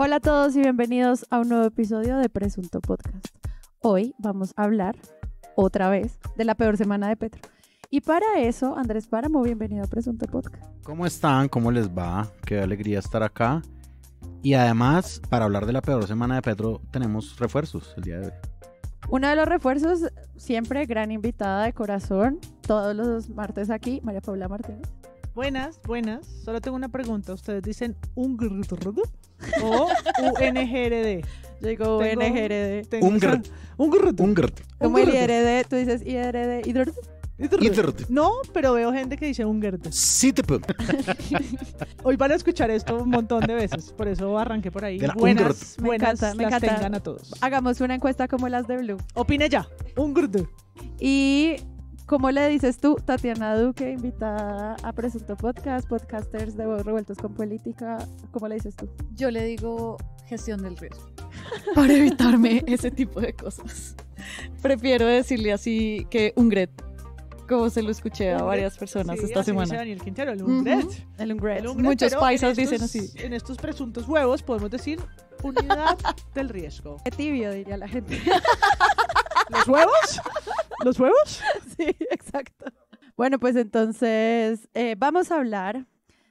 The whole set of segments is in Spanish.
Hola a todos y bienvenidos a un nuevo episodio de Presunto Podcast. Hoy vamos a hablar otra vez de la peor semana de Petro. Y para eso, Andrés Páramo, bienvenido a Presunto Podcast. ¿Cómo están? ¿Cómo les va? Qué alegría estar acá. Y además, para hablar de la peor semana de Petro, tenemos refuerzos el día de hoy. Uno de los refuerzos, siempre gran invitada de corazón, todos los martes aquí, María Paula Martínez. Buenas, buenas. Solo tengo una pregunta. ¿Ustedes dicen un o UNGRD. Yo digo UNGRD. Un Un Un Como el IRD, tú dices IRD. ¿Hidrt? No, pero veo gente que dice un Sí, te puedo. Hoy van a escuchar esto un montón de veces, por eso arranqué por ahí. buenas, buenas, encanta, me las encanta. tengan a todos. Hagamos una encuesta como las de Blue. Opine ya, un Y ¿Cómo le dices tú, Tatiana Duque, invitada a Presunto Podcast, podcasters de Voz Revueltos con Política? ¿Cómo le dices tú? Yo le digo gestión del riesgo, para evitarme ese tipo de cosas. Prefiero decirle así que un gret, como se lo escuché a varias personas esta semana. Daniel Quintero, el un Uh El un gret. Muchos paisas dicen así. En estos presuntos huevos podemos decir unidad del riesgo. Qué tibio, diría la gente. ¿Los huevos? ¿Los huevos? Sí, exacto. Bueno, pues entonces eh, vamos a hablar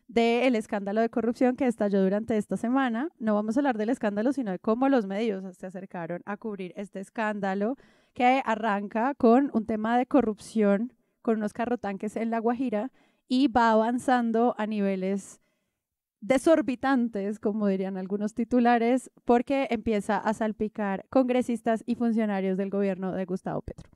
del escándalo de corrupción que estalló durante esta semana. No vamos a hablar del escándalo, sino de cómo los medios se acercaron a cubrir este escándalo que arranca con un tema de corrupción con unos carrotanques en La Guajira y va avanzando a niveles desorbitantes, como dirían algunos titulares, porque empieza a salpicar congresistas y funcionarios del gobierno de Gustavo Petro.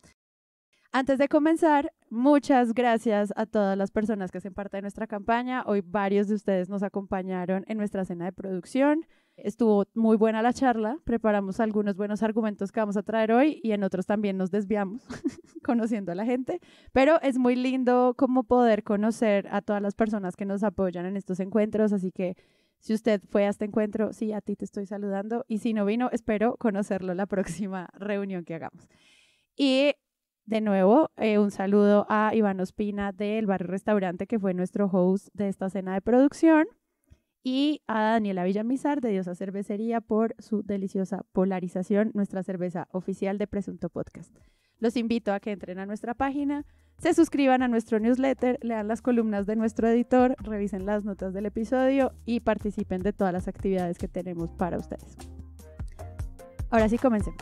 Antes de comenzar, muchas gracias a todas las personas que hacen parte de nuestra campaña. Hoy varios de ustedes nos acompañaron en nuestra cena de producción. Estuvo muy buena la charla, preparamos algunos buenos argumentos que vamos a traer hoy y en otros también nos desviamos conociendo a la gente, pero es muy lindo como poder conocer a todas las personas que nos apoyan en estos encuentros, así que si usted fue a este encuentro, sí, a ti te estoy saludando y si no vino, espero conocerlo la próxima reunión que hagamos. Y de nuevo, eh, un saludo a Iván Ospina del Barrio Restaurante, que fue nuestro host de esta cena de producción y a Daniela Villamizar de Diosa Cervecería por su deliciosa polarización, nuestra cerveza oficial de Presunto Podcast. Los invito a que entren a nuestra página, se suscriban a nuestro newsletter, lean las columnas de nuestro editor, revisen las notas del episodio y participen de todas las actividades que tenemos para ustedes. Ahora sí, comencemos.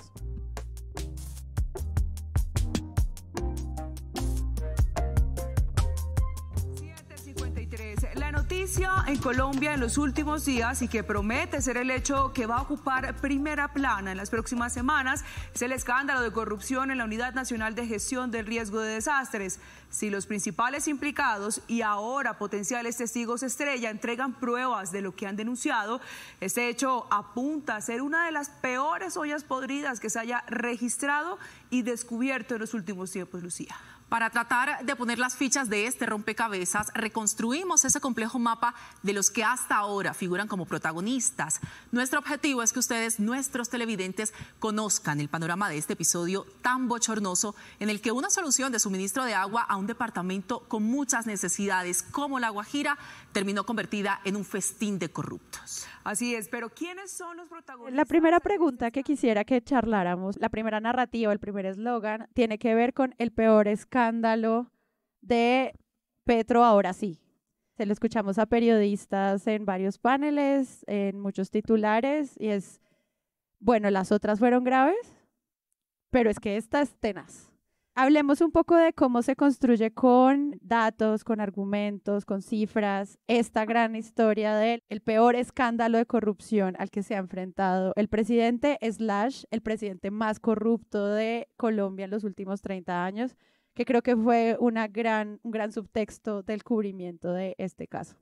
noticia en Colombia en los últimos días y que promete ser el hecho que va a ocupar primera plana en las próximas semanas es el escándalo de corrupción en la Unidad Nacional de Gestión del Riesgo de Desastres. Si los principales implicados y ahora potenciales testigos estrella entregan pruebas de lo que han denunciado, este hecho apunta a ser una de las peores ollas podridas que se haya registrado y descubierto en los últimos tiempos, Lucía. Para tratar de poner las fichas de este rompecabezas, reconstruimos ese complejo mapa de los que hasta ahora figuran como protagonistas. Nuestro objetivo es que ustedes, nuestros televidentes, conozcan el panorama de este episodio tan bochornoso en el que una solución de suministro de agua a un departamento con muchas necesidades como la Guajira terminó convertida en un festín de corruptos. Así es, pero ¿quiénes son los protagonistas? La primera este pregunta que quisiera que charláramos, la primera narrativa, el primer eslogan, tiene que ver con el peor escándalo escándalo de Petro ahora sí. Se lo escuchamos a periodistas en varios paneles, en muchos titulares, y es, bueno, las otras fueron graves, pero es que esta es tenaz. Hablemos un poco de cómo se construye con datos, con argumentos, con cifras, esta gran historia del peor escándalo de corrupción al que se ha enfrentado el presidente slash el presidente más corrupto de Colombia en los últimos 30 años, que creo que fue una gran, un gran subtexto del cubrimiento de este caso.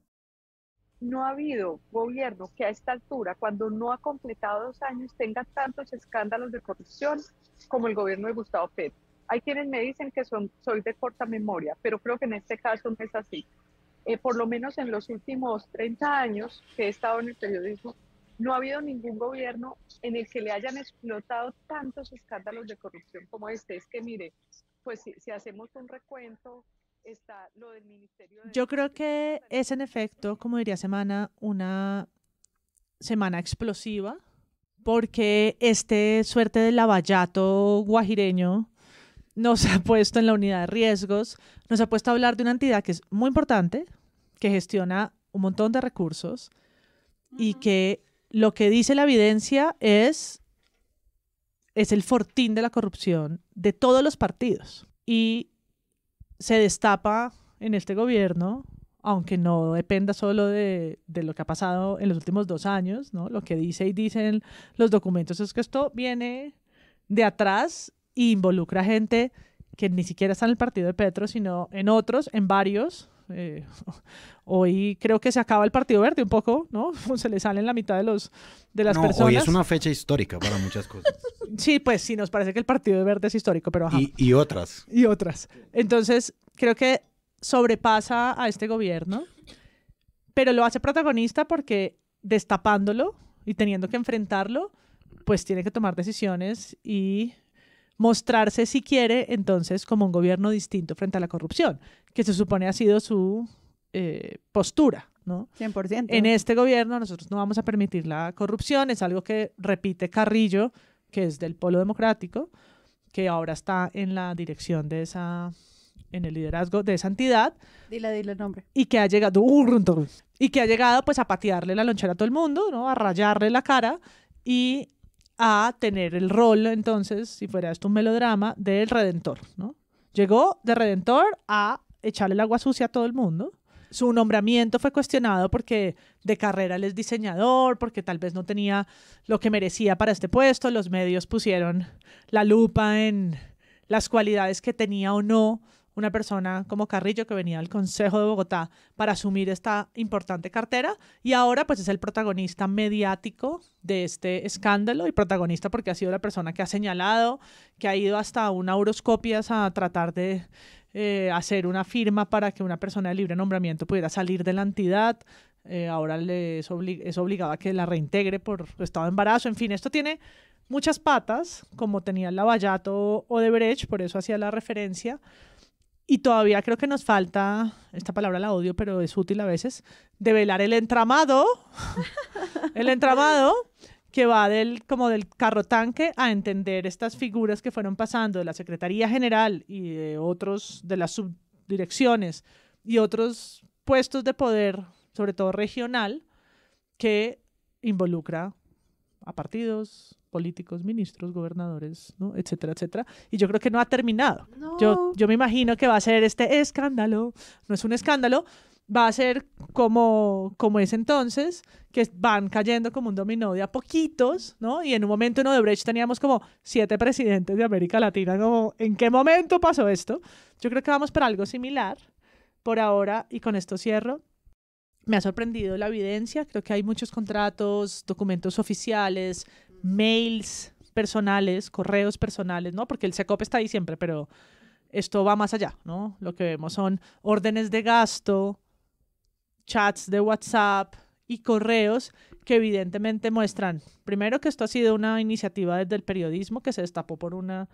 No ha habido gobierno que a esta altura, cuando no ha completado dos años, tenga tantos escándalos de corrupción como el gobierno de Gustavo Petro. Hay quienes me dicen que son, soy de corta memoria, pero creo que en este caso no es así. Eh, por lo menos en los últimos 30 años que he estado en el periodismo, no ha habido ningún gobierno en el que le hayan explotado tantos escándalos de corrupción como este. Es que, mire, pues si, hacemos un recuento, está lo del Ministerio de Yo creo que es en efecto, como diría Semana, una semana explosiva, porque este suerte de lavallato guajireño nos ha puesto en la unidad de riesgos, nos ha puesto a hablar de una entidad que es muy importante, que gestiona un montón de recursos y que lo que dice la evidencia es es el fortín de la corrupción de todos los partidos. Y se destapa en este gobierno, aunque no dependa solo de, lo que ha pasado en los últimos dos años, ¿no? lo que dice y dicen los documentos es que esto viene de atrás e involucra gente que ni siquiera está en el partido de Petro, sino en otros, en varios, eh, hoy creo que se acaba el Partido Verde un poco, ¿no? Se le salen la mitad de, los, de las personas. Hoy es una fecha histórica para muchas cosas. sí, pues sí, nos parece que el Partido Verde es histórico, pero ajá. y otras. Y otras. Entonces, creo que sobrepasa a este gobierno, pero lo hace protagonista porque destapándolo y teniendo que enfrentarlo, pues tiene que tomar decisiones y mostrarse, si quiere, entonces como un gobierno distinto frente a la corrupción, que se supone ha sido su eh, postura. ¿no? 100%. En este gobierno nosotros no vamos a permitir la corrupción, es algo que repite Carrillo, que es del Polo Democrático, que ahora está en la dirección de esa en el liderazgo de esa entidad. Dile, dile el nombre. Y que ha llegado, uh, y que ha llegado pues a patearle la lonchera a todo el mundo, ¿no? A rayarle la cara y a tener el rol, entonces, si fuera esto un melodrama, del redentor, ¿no? Llegó de redentor a echarle el agua sucia a todo el mundo. Su nombramiento fue cuestionado porque de carrera él es diseñador, porque tal vez no tenía lo que merecía para este puesto. Los medios pusieron la lupa en las cualidades que tenía o no una persona como Carrillo que venía al Consejo de Bogotá para asumir esta importante cartera y ahora pues es el protagonista mediático de este escándalo y protagonista porque ha sido la persona que ha señalado, que ha ido hasta una horoscopias a tratar de eh, hacer una firma para que una persona de libre nombramiento pudiera salir de la entidad. Eh, ahora es, obligada a que la reintegre por estado de embarazo. En fin, esto tiene muchas patas, como tenía el Lavallato o Brecht por eso hacía la referencia y todavía creo que nos falta, esta palabra la odio, pero es útil a veces, develar el entramado, el entramado que va del, como del carro tanque a entender estas figuras que fueron pasando de la Secretaría General y de otros, de las subdirecciones y otros puestos de poder, sobre todo regional, que involucra a partidos, políticos, ministros, gobernadores, ¿no? etcétera, etcétera. Y yo creo que no ha terminado. Yo, yo me imagino que va a ser este escándalo, no es un escándalo, va a ser como, como es entonces, que van cayendo como un dominó de a poquitos, ¿no? Y en un momento en Odebrecht teníamos como siete presidentes de América Latina, como, ¿en qué momento pasó esto? Yo creo que vamos para algo similar por ahora, y con esto cierro. Me ha sorprendido la evidencia, creo que hay muchos contratos, documentos oficiales, mails personales, correos personales, ¿no? Porque el SECOP está ahí siempre, pero esto va más allá, ¿no? Lo que vemos son órdenes de gasto, chats de WhatsApp y correos que evidentemente muestran, primero, que esto ha sido una iniciativa desde el periodismo que se destapó por una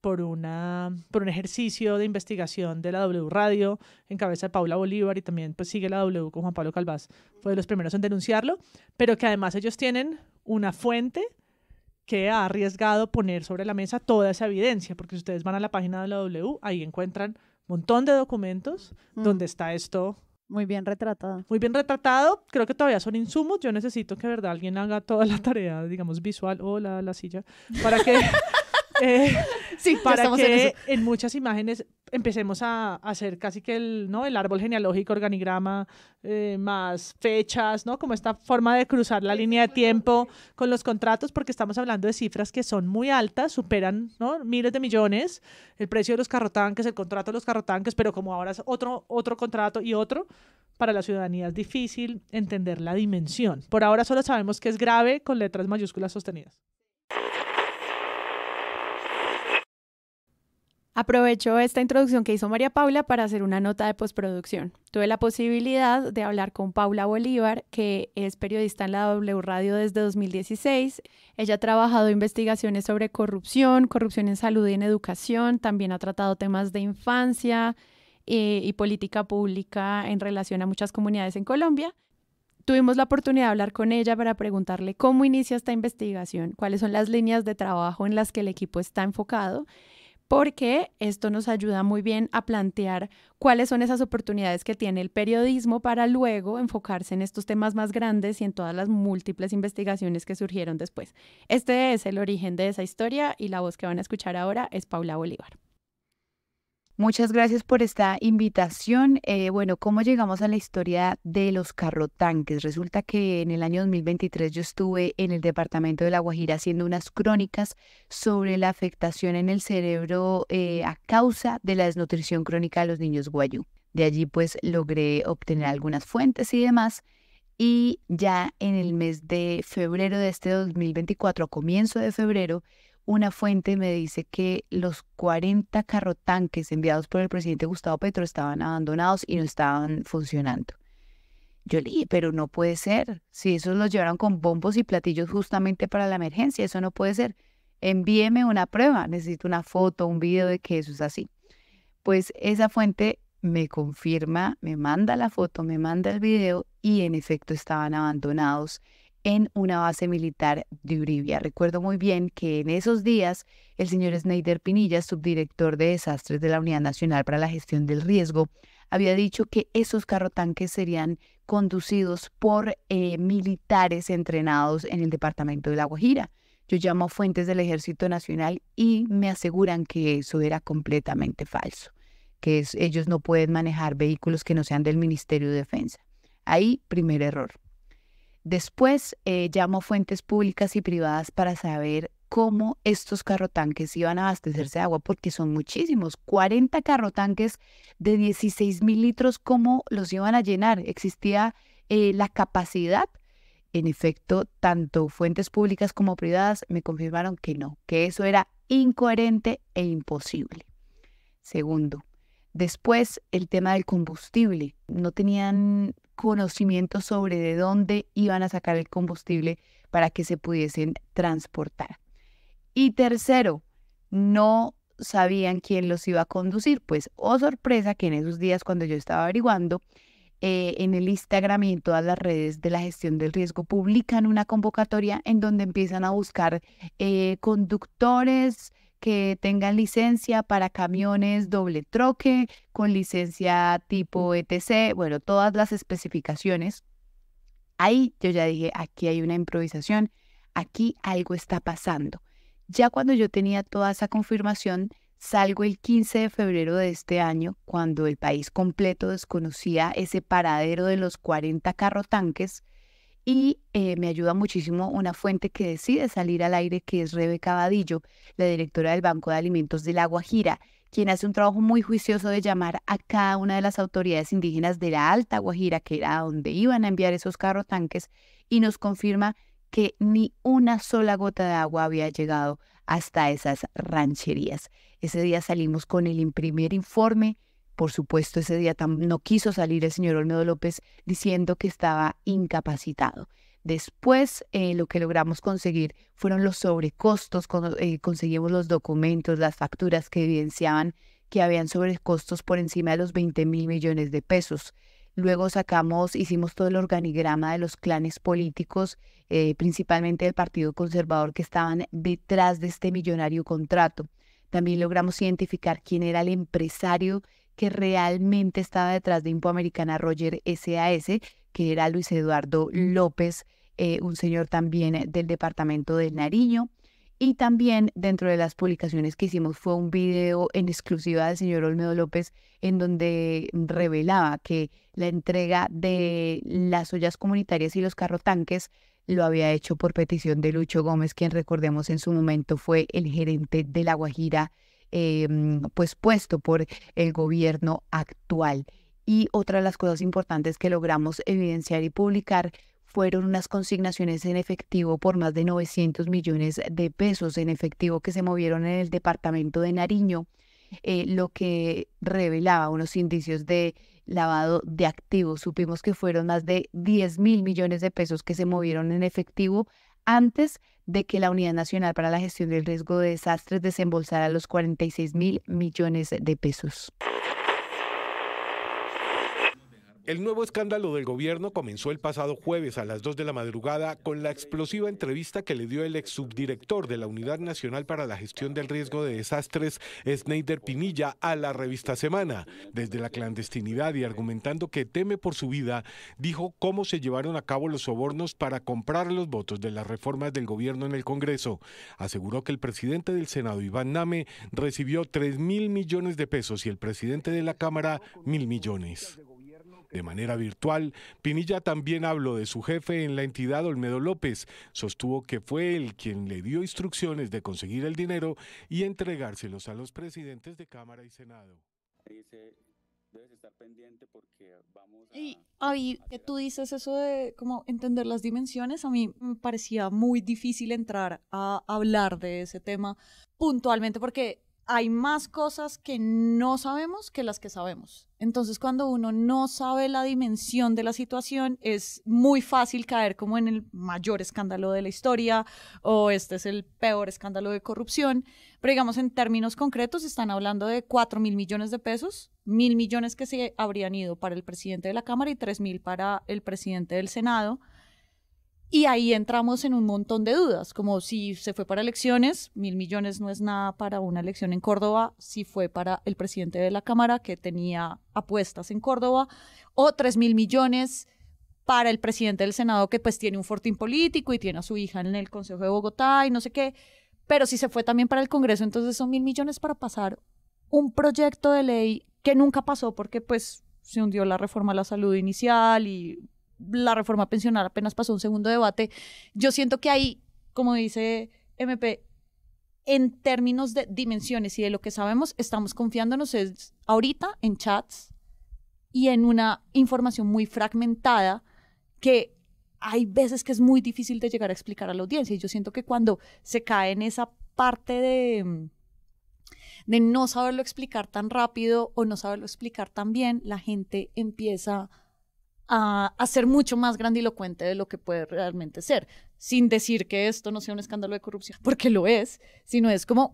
por, una, por un ejercicio de investigación de la W Radio en cabeza de Paula Bolívar y también pues sigue la W con Juan Pablo Calvás. Fue de los primeros en denunciarlo, pero que además ellos tienen una fuente que ha arriesgado poner sobre la mesa toda esa evidencia, porque si ustedes van a la página de la W, ahí encuentran un montón de documentos mm. donde está esto. Muy bien retratado. Muy bien retratado. Creo que todavía son insumos. Yo necesito que, verdad, alguien haga toda la tarea, digamos, visual. Hola, la silla. Para que Eh, sí, para que en, muchas imágenes empecemos a, hacer casi que el, ¿no? el árbol genealógico, organigrama, eh, más fechas, ¿no? Como esta forma de cruzar la línea de tiempo con los contratos, porque estamos hablando de cifras que son muy altas, superan miles de millones, el precio de los carrotanques, el contrato de los carrotanques, pero como ahora es otro, otro contrato y otro, para la ciudadanía es difícil entender la dimensión. Por ahora solo sabemos que es grave con letras mayúsculas sostenidas. Aprovecho esta introducción que hizo María Paula para hacer una nota de postproducción. Tuve la posibilidad de hablar con Paula Bolívar, que es periodista en la W Radio desde 2016. Ella ha trabajado investigaciones sobre corrupción, corrupción en salud y en educación, también ha tratado temas de infancia eh, y política pública en relación a muchas comunidades en Colombia. Tuvimos la oportunidad de hablar con ella para preguntarle cómo inicia esta investigación, cuáles son las líneas de trabajo en las que el equipo está enfocado porque esto nos ayuda muy bien a plantear cuáles son esas oportunidades que tiene el periodismo para luego enfocarse en estos temas más grandes y en todas las múltiples investigaciones que surgieron después. Este es el origen de esa historia y la voz que van a escuchar ahora es Paula Bolívar. Muchas gracias por esta invitación. Eh, bueno, ¿cómo llegamos a la historia de los carrotanques? Resulta que en el año 2023 yo estuve en el departamento de La Guajira haciendo unas crónicas sobre la afectación en el cerebro eh, a causa de la desnutrición crónica de los niños guayú. De allí pues logré obtener algunas fuentes y demás. Y ya en el mes de febrero de este 2024, a comienzo de febrero, una fuente me dice que los 40 carrotanques enviados por el presidente Gustavo Petro estaban abandonados y no estaban funcionando. Yo le dije, pero no puede ser. Si esos los llevaron con bombos y platillos justamente para la emergencia, eso no puede ser. Envíeme una prueba, necesito una foto, un video de que eso es así. Pues esa fuente me confirma, me manda la foto, me manda el video y en efecto estaban abandonados en una base militar de Uribia. Recuerdo muy bien que en esos días el señor Snyder Pinilla, subdirector de desastres de la Unidad Nacional para la Gestión del Riesgo, había dicho que esos carrotanques serían conducidos por eh, militares entrenados en el departamento de La Guajira. Yo llamo fuentes del Ejército Nacional y me aseguran que eso era completamente falso, que ellos no pueden manejar vehículos que no sean del Ministerio de Defensa. Ahí, primer error. Después eh, llamó fuentes públicas y privadas para saber cómo estos carrotanques iban a abastecerse de agua, porque son muchísimos. 40 carrotanques de 16 mil litros, ¿cómo los iban a llenar? ¿Existía eh, la capacidad? En efecto, tanto fuentes públicas como privadas me confirmaron que no, que eso era incoherente e imposible. Segundo, Después, el tema del combustible. No tenían conocimiento sobre de dónde iban a sacar el combustible para que se pudiesen transportar. Y tercero, no sabían quién los iba a conducir. Pues, oh sorpresa, que en esos días cuando yo estaba averiguando, eh, en el Instagram y en todas las redes de la gestión del riesgo publican una convocatoria en donde empiezan a buscar eh, conductores, que tengan licencia para camiones doble troque, con licencia tipo ETC, bueno, todas las especificaciones. Ahí yo ya dije, aquí hay una improvisación, aquí algo está pasando. Ya cuando yo tenía toda esa confirmación, salgo el 15 de febrero de este año, cuando el país completo desconocía ese paradero de los 40 carro tanques, y eh, me ayuda muchísimo una fuente que decide salir al aire, que es Rebeca Vadillo, la directora del Banco de Alimentos de La Guajira, quien hace un trabajo muy juicioso de llamar a cada una de las autoridades indígenas de la Alta Guajira, que era donde iban a enviar esos carro tanques, y nos confirma que ni una sola gota de agua había llegado hasta esas rancherías. Ese día salimos con el primer informe por supuesto, ese día no quiso salir el señor Olmedo López diciendo que estaba incapacitado. Después eh, lo que logramos conseguir fueron los sobrecostos, eh, conseguimos los documentos, las facturas que evidenciaban que habían sobrecostos por encima de los 20 mil millones de pesos. Luego sacamos, hicimos todo el organigrama de los clanes políticos, eh, principalmente del Partido Conservador, que estaban detrás de este millonario contrato. También logramos identificar quién era el empresario que realmente estaba detrás de Impoamericana Roger SAS, que era Luis Eduardo mm. López, eh, un señor también eh, del departamento del Nariño. Y también dentro de las publicaciones que hicimos fue un video en exclusiva del señor Olmedo López en donde revelaba que la entrega de las ollas comunitarias y los tanques lo había hecho por petición de Lucho Gómez, quien recordemos en su momento fue el gerente de La Guajira Em, pues puesto por el gobierno actual. Y otra de las cosas importantes que logramos evidenciar y publicar fueron unas consignaciones en efectivo por más de 900 millones de pesos en efectivo que se movieron en el departamento de Nariño, eh, lo que revelaba unos indicios de lavado de activos. Supimos que fueron más de 10 mil millones de pesos que se movieron en efectivo antes de que la Unidad Nacional para la Gestión del Riesgo de Desastres desembolsara los 46 mil millones de pesos. El nuevo escándalo del gobierno comenzó el pasado jueves a las 2 de la madrugada con la explosiva entrevista que le dio el ex subdirector de la Unidad Nacional para la Gestión del Riesgo de Desastres, Snyder Pinilla, a la revista Semana. Desde la clandestinidad y argumentando que teme por su vida, dijo cómo se llevaron a cabo los sobornos para comprar los votos de las reformas del gobierno en el Congreso. Aseguró que el presidente del Senado, Iván Name, recibió 3 mil millones de pesos y el presidente de la Cámara, mil millones de manera virtual. Pinilla también habló de su jefe en la entidad Olmedo López. Sostuvo que fue él quien le dio instrucciones de conseguir el dinero y entregárselos a los presidentes de Cámara y Senado. Y ahí que tú dices eso de como entender las dimensiones, a mí me parecía muy difícil entrar a hablar de ese tema puntualmente porque hay más cosas que no sabemos que las que sabemos. Entonces, cuando uno no sabe la dimensión de la situación, es muy fácil caer como en el mayor escándalo de la historia o este es el peor escándalo de corrupción. Pero digamos, en términos concretos, están hablando de 4 mil millones de pesos, mil millones que se habrían ido para el presidente de la Cámara y 3 mil para el presidente del Senado. Y ahí entramos en un montón de dudas, como si se fue para elecciones, mil millones no es nada para una elección en Córdoba, si fue para el presidente de la Cámara que tenía apuestas en Córdoba, o tres mil millones para el presidente del Senado que pues tiene un fortín político y tiene a su hija en el Consejo de Bogotá y no sé qué, pero si se fue también para el Congreso, entonces son mil millones para pasar un proyecto de ley que nunca pasó porque pues se hundió la reforma a la salud inicial y la reforma pensional apenas pasó un segundo debate, yo siento que ahí, como dice MP, en términos de dimensiones y de lo que sabemos, estamos confiándonos es ahorita en chats y en una información muy fragmentada que hay veces que es muy difícil de llegar a explicar a la audiencia. Y yo siento que cuando se cae en esa parte de, de no saberlo explicar tan rápido o no saberlo explicar tan bien, la gente empieza a, ser mucho más grandilocuente de lo que puede realmente ser, sin decir que esto no sea un escándalo de corrupción, porque lo es, sino es como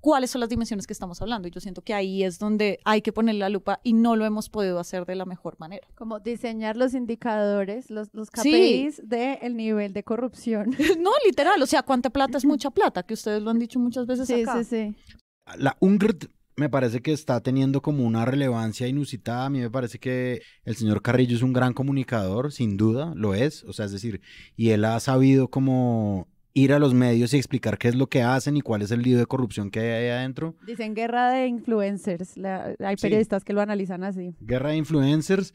cuáles son las dimensiones que estamos hablando. Y yo siento que ahí es donde hay que poner la lupa y no lo hemos podido hacer de la mejor manera. Como diseñar los indicadores, los, los KPIs del nivel de corrupción. No, literal, o sea, cuánta plata es mucha plata, que ustedes lo han dicho muchas veces sí, acá. Sí, sí, La UNGRD me parece que está teniendo como una relevancia inusitada. A mí me parece que el señor Carrillo es un gran comunicador, sin duda, lo es. O sea, es decir, y él ha sabido como ir a los medios y explicar qué es lo que hacen y cuál es el lío de corrupción que hay ahí adentro. Dicen guerra de influencers. hay periodistas que lo analizan así. Guerra de influencers.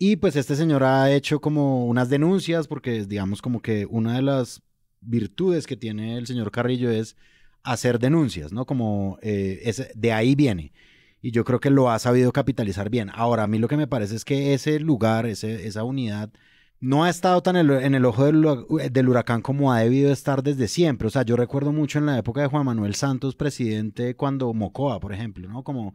Y pues este señor ha hecho como unas denuncias porque digamos como que una de las virtudes que tiene el señor Carrillo es hacer denuncias, ¿no? Como eh, de ahí viene. Y yo creo que lo ha sabido capitalizar bien. Ahora, a mí lo que me parece es que ese lugar, esa unidad, no ha estado tan en el, ojo del, del, huracán como ha debido estar desde siempre. O sea, yo recuerdo mucho en la época de Juan Manuel Santos, presidente, cuando Mocoa, por ejemplo, ¿no? Como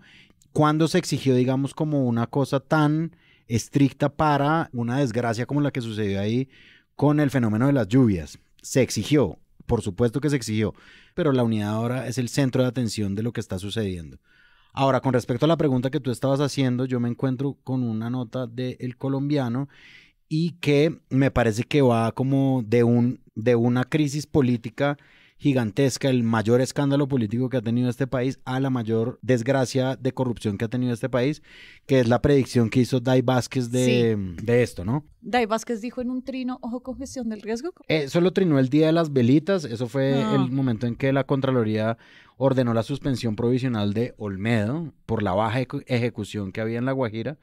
cuando se exigió, digamos, como una cosa tan estricta para una desgracia como la que sucedió ahí con el fenómeno de las lluvias. Se exigió, por supuesto que se exigió, pero la unidad ahora es el centro de atención de lo que está sucediendo. Ahora, con respecto a la pregunta que tú estabas haciendo, yo me encuentro con una nota del colombiano y que me parece que va como de, un, de una crisis política gigantesca, el mayor escándalo político que ha tenido este país, a la mayor desgracia de corrupción que ha tenido este país, que es la predicción que hizo Dai Vázquez de, esto, ¿no? Dai Vázquez dijo en un trino, ojo con gestión del riesgo. Eh, eso lo trinó el día de las velitas, eso fue ah. el momento en que la Contraloría ordenó la suspensión provisional de Olmedo por la baja ejecución que había en La Guajira.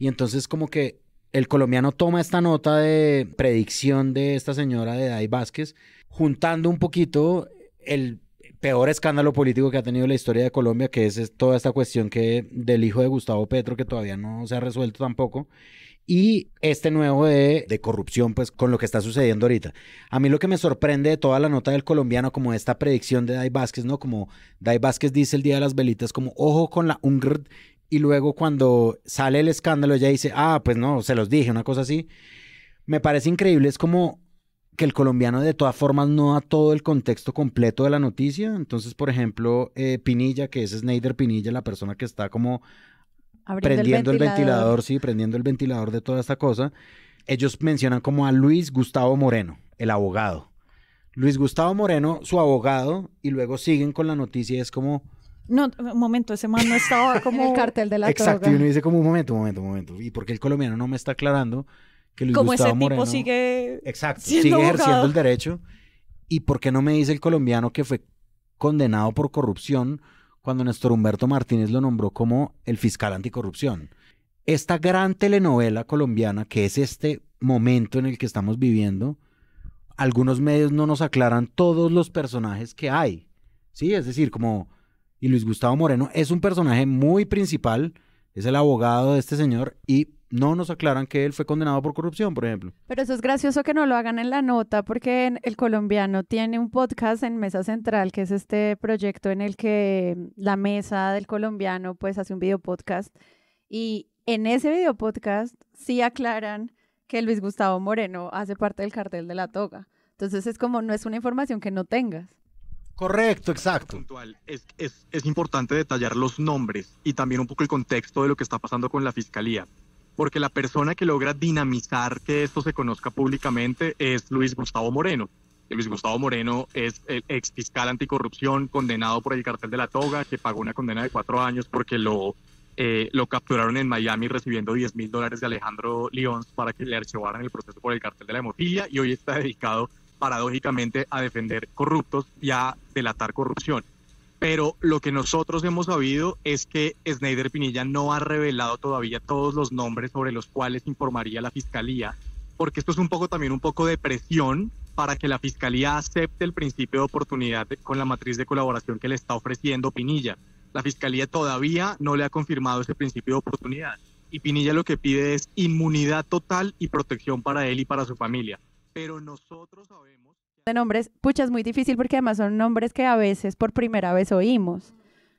Y entonces como que el colombiano toma esta nota de predicción de esta señora de Day Vázquez, juntando un poquito el peor escándalo político que ha tenido la historia de Colombia, que es, toda esta cuestión que, del hijo de Gustavo Petro, que todavía no se ha resuelto tampoco, y este nuevo de, corrupción, pues con lo que está sucediendo ahorita. A mí lo que me sorprende de toda la nota del colombiano, como esta predicción de Dai Vázquez, ¿no? Como Dai Vázquez dice el día de las velitas, como ojo con la UNGRD y luego cuando sale el escándalo ella dice, ah, pues no, se los dije, una cosa así. Me parece increíble, es como que el colombiano de todas formas no da todo el contexto completo de la noticia. Entonces, por ejemplo, eh, Pinilla, que es Snyder Pinilla, la persona que está como prendiendo el ventilador. el ventilador, sí, prendiendo el ventilador de toda esta cosa. Ellos mencionan como a Luis Gustavo Moreno, el abogado. Luis Gustavo Moreno, su abogado, y luego siguen con la noticia, es como no, un momento, ese man no estaba como... el cartel de la Exacto, y uno dice como, un momento, un momento, un momento. ¿Y por qué el colombiano no me está aclarando que Luis como ese tipo sigue Exacto, sigue ejerciendo el derecho. ¿Y por qué no me dice el colombiano que fue condenado por corrupción cuando Néstor Humberto Martínez lo nombró como el fiscal anticorrupción? Esta gran telenovela colombiana, que es este momento en el que estamos viviendo, algunos medios no nos aclaran todos los personajes que hay. ¿Sí? Es decir, como y Luis Gustavo Moreno es un personaje muy principal, es el abogado de este señor y no nos aclaran que él fue condenado por corrupción, por ejemplo. Pero eso es gracioso que no lo hagan en la nota, porque el colombiano tiene un podcast en Mesa Central, que es este proyecto en el que la mesa del colombiano pues hace un video podcast. Y en ese video podcast sí aclaran que Luis Gustavo Moreno hace parte del cartel de la toga. Entonces es como, no es una información que no tengas. Correcto, exacto. es, importante detallar los nombres y también un poco el contexto de lo que está pasando con la fiscalía porque la persona que logra dinamizar que esto se conozca públicamente es Luis Gustavo Moreno. Luis Gustavo Moreno es el ex fiscal anticorrupción condenado por el cartel de la toga, que pagó una condena de cuatro años porque lo, eh, lo capturaron en Miami recibiendo 10 mil dólares de Alejandro León para que le archivaran el proceso por el cartel de la hemofilia y hoy está dedicado paradójicamente a defender corruptos y a delatar corrupción. Pero lo que nosotros hemos sabido es que Snyder Pinilla no ha revelado todavía todos los nombres sobre los cuales informaría la fiscalía, porque esto es un poco también un poco de presión para que la fiscalía acepte el principio de oportunidad con la matriz de colaboración que le está ofreciendo Pinilla. La fiscalía todavía no le ha confirmado ese principio de oportunidad y Pinilla lo que pide es inmunidad total y protección para él y para su familia. Pero nosotros sabemos... De nombres, pucha, es muy difícil porque además son nombres que a veces por primera vez oímos,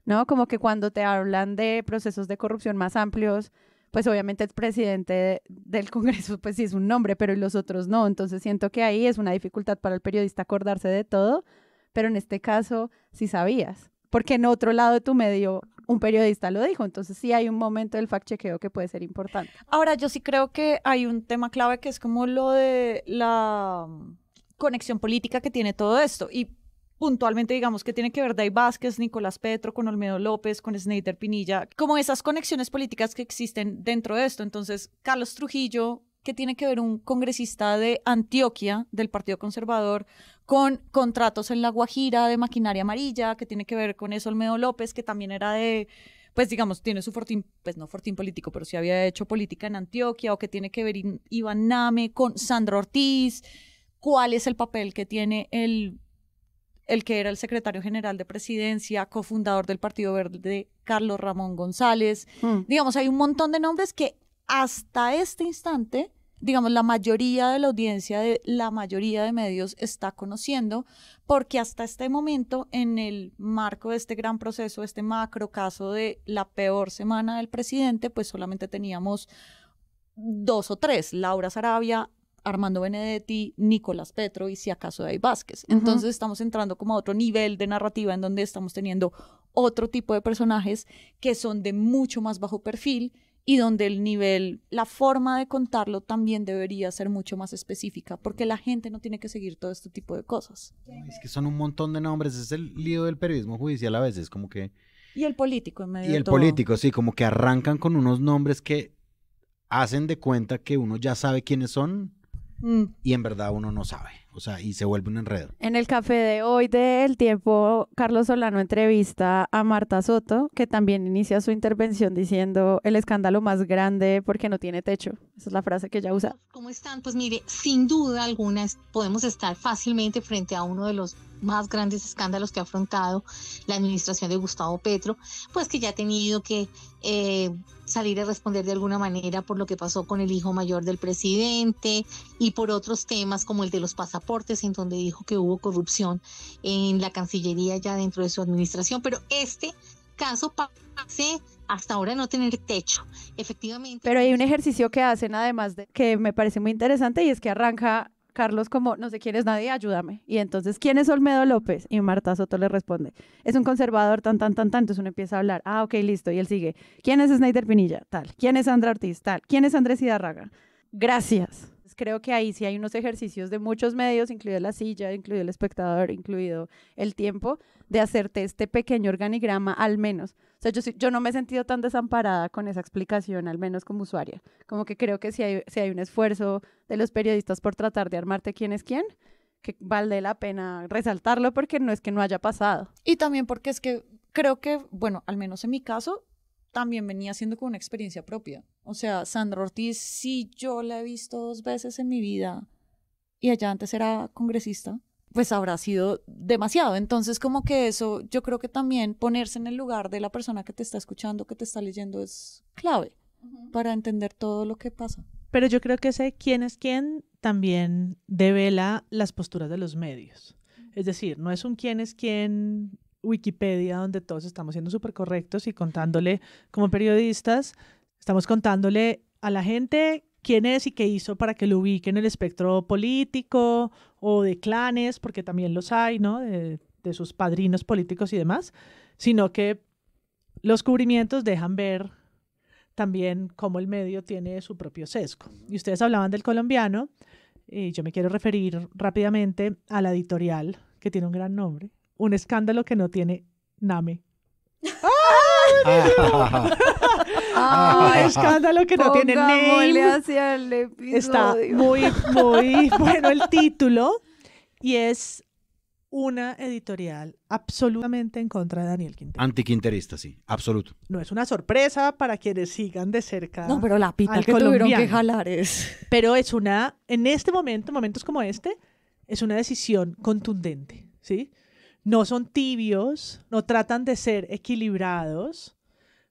¿no? Como que cuando te hablan de procesos de corrupción más amplios, pues obviamente el presidente del Congreso, pues sí es un nombre, pero los otros no. Entonces siento que ahí es una dificultad para el periodista acordarse de todo, pero en este caso sí sabías porque en otro lado de tu medio un periodista lo dijo, entonces sí hay un momento del fact-chequeo que puede ser importante. Ahora, yo sí creo que hay un tema clave que es como lo de la mm, conexión política que tiene todo esto y puntualmente digamos que tiene que ver Day Vázquez, Nicolás Petro, con Olmedo López, con Snyder Pinilla, como esas conexiones políticas que existen dentro de esto. Entonces, Carlos Trujillo, que tiene que ver un congresista de Antioquia, del Partido Conservador, con contratos en La Guajira de maquinaria amarilla, que tiene que ver con eso Olmedo López, que también era de, pues digamos, tiene su fortín, pues no fortín político, pero sí había hecho política en Antioquia, o que tiene que ver Iván Name con Sandro Ortiz, cuál es el papel que tiene el, el que era el secretario general de presidencia, cofundador del Partido Verde, Carlos Ramón González. Hmm. Digamos, hay un montón de nombres que hasta este instante digamos, la mayoría de la audiencia de la mayoría de medios está conociendo, porque hasta este momento, en el marco de este gran proceso, este macro caso de la peor semana del presidente, pues solamente teníamos dos o tres, Laura Sarabia, Armando Benedetti, Nicolás Petro y si acaso Day Vázquez. Entonces estamos entrando como a otro nivel de narrativa en donde estamos teniendo otro tipo de personajes que son de mucho más bajo perfil, y donde el nivel, la forma de contarlo también debería ser mucho más específica, porque la gente no tiene que seguir todo este tipo de cosas. Es que son un montón de nombres, es el lío del periodismo judicial a veces, como que... Y el político en medio Y el político, sí, como que arrancan con unos nombres que hacen de cuenta que uno ya sabe quiénes son Mm. Y en verdad uno no sabe, o sea, y se vuelve un enredo. En el café de hoy del Tiempo, Carlos Solano entrevista a Marta Soto, que también inicia su intervención diciendo el escándalo más grande porque no tiene techo. Esa es la frase que ella usa. ¿Cómo están? Pues mire, sin duda alguna podemos estar fácilmente frente a uno de los más grandes escándalos que ha afrontado la administración de Gustavo Petro, pues que ya ha tenido que eh, salir a responder de alguna manera por lo que pasó con el hijo mayor del presidente y por otros temas como el de los pasaportes, en donde dijo que hubo corrupción en la Cancillería ya dentro de su administración, pero este caso parece hasta ahora no tener techo, efectivamente. Pero hay un pues ejercicio que hacen además de, que me parece muy interesante y es que arranca Carlos como, no sé quién es nadie, ayúdame. Y entonces, ¿quién es Olmedo López? Y Marta Soto le responde, es un conservador, tan, tan, tan, tan. Entonces uno empieza a hablar, ah, ok, listo. Y él sigue, ¿quién es Snyder Pinilla? Tal. ¿Quién es Sandra Ortiz? Tal. ¿Quién es Andrés Hidarraga? Gracias. Creo que ahí sí hay unos ejercicios de muchos medios, incluido la silla, incluido el espectador, incluido el tiempo, de hacerte este pequeño organigrama al menos o sea, yo, no me he sentido tan desamparada con esa explicación, al menos como usuaria. Como que creo que si hay, si hay un esfuerzo de los periodistas por tratar de armarte quién es quién, que vale la pena resaltarlo porque no es que no haya pasado. Y también porque es que creo que, bueno, al menos en mi caso, también venía siendo como una experiencia propia. O sea, Sandra Ortiz, sí, yo la he visto dos veces en mi vida y allá antes era congresista pues habrá sido demasiado. Entonces, como que eso, yo creo que también ponerse en el lugar de la persona que te está escuchando, que te está leyendo, es clave para entender todo lo que pasa. Pero yo creo que ese quién es quién también devela las posturas de los medios. Es decir, no es un quién es quién Wikipedia donde todos estamos siendo súper correctos y contándole como periodistas, estamos contándole a la gente quién es y qué hizo para que lo ubiquen en el espectro político o de clanes, porque también los hay, ¿no? De, sus padrinos políticos y demás, sino que los cubrimientos dejan ver también cómo el medio tiene su propio sesgo. Y ustedes hablaban del colombiano, y yo me quiero referir rápidamente a la editorial, que tiene un gran nombre, un escándalo que no tiene Name. ¡Ah! Ah, ah, escándalo que no tiene name. Hacia el episodio. Está muy, muy bueno el título y es una editorial absolutamente en contra de Daniel Quintero. Antiquinterista, sí, absoluto. No es una sorpresa para quienes sigan de cerca. No, pero la pita que tuvieron que jalar es. Pero es una, en este momento, momentos como este, es una decisión contundente, ¿sí? no son tibios, no tratan de ser equilibrados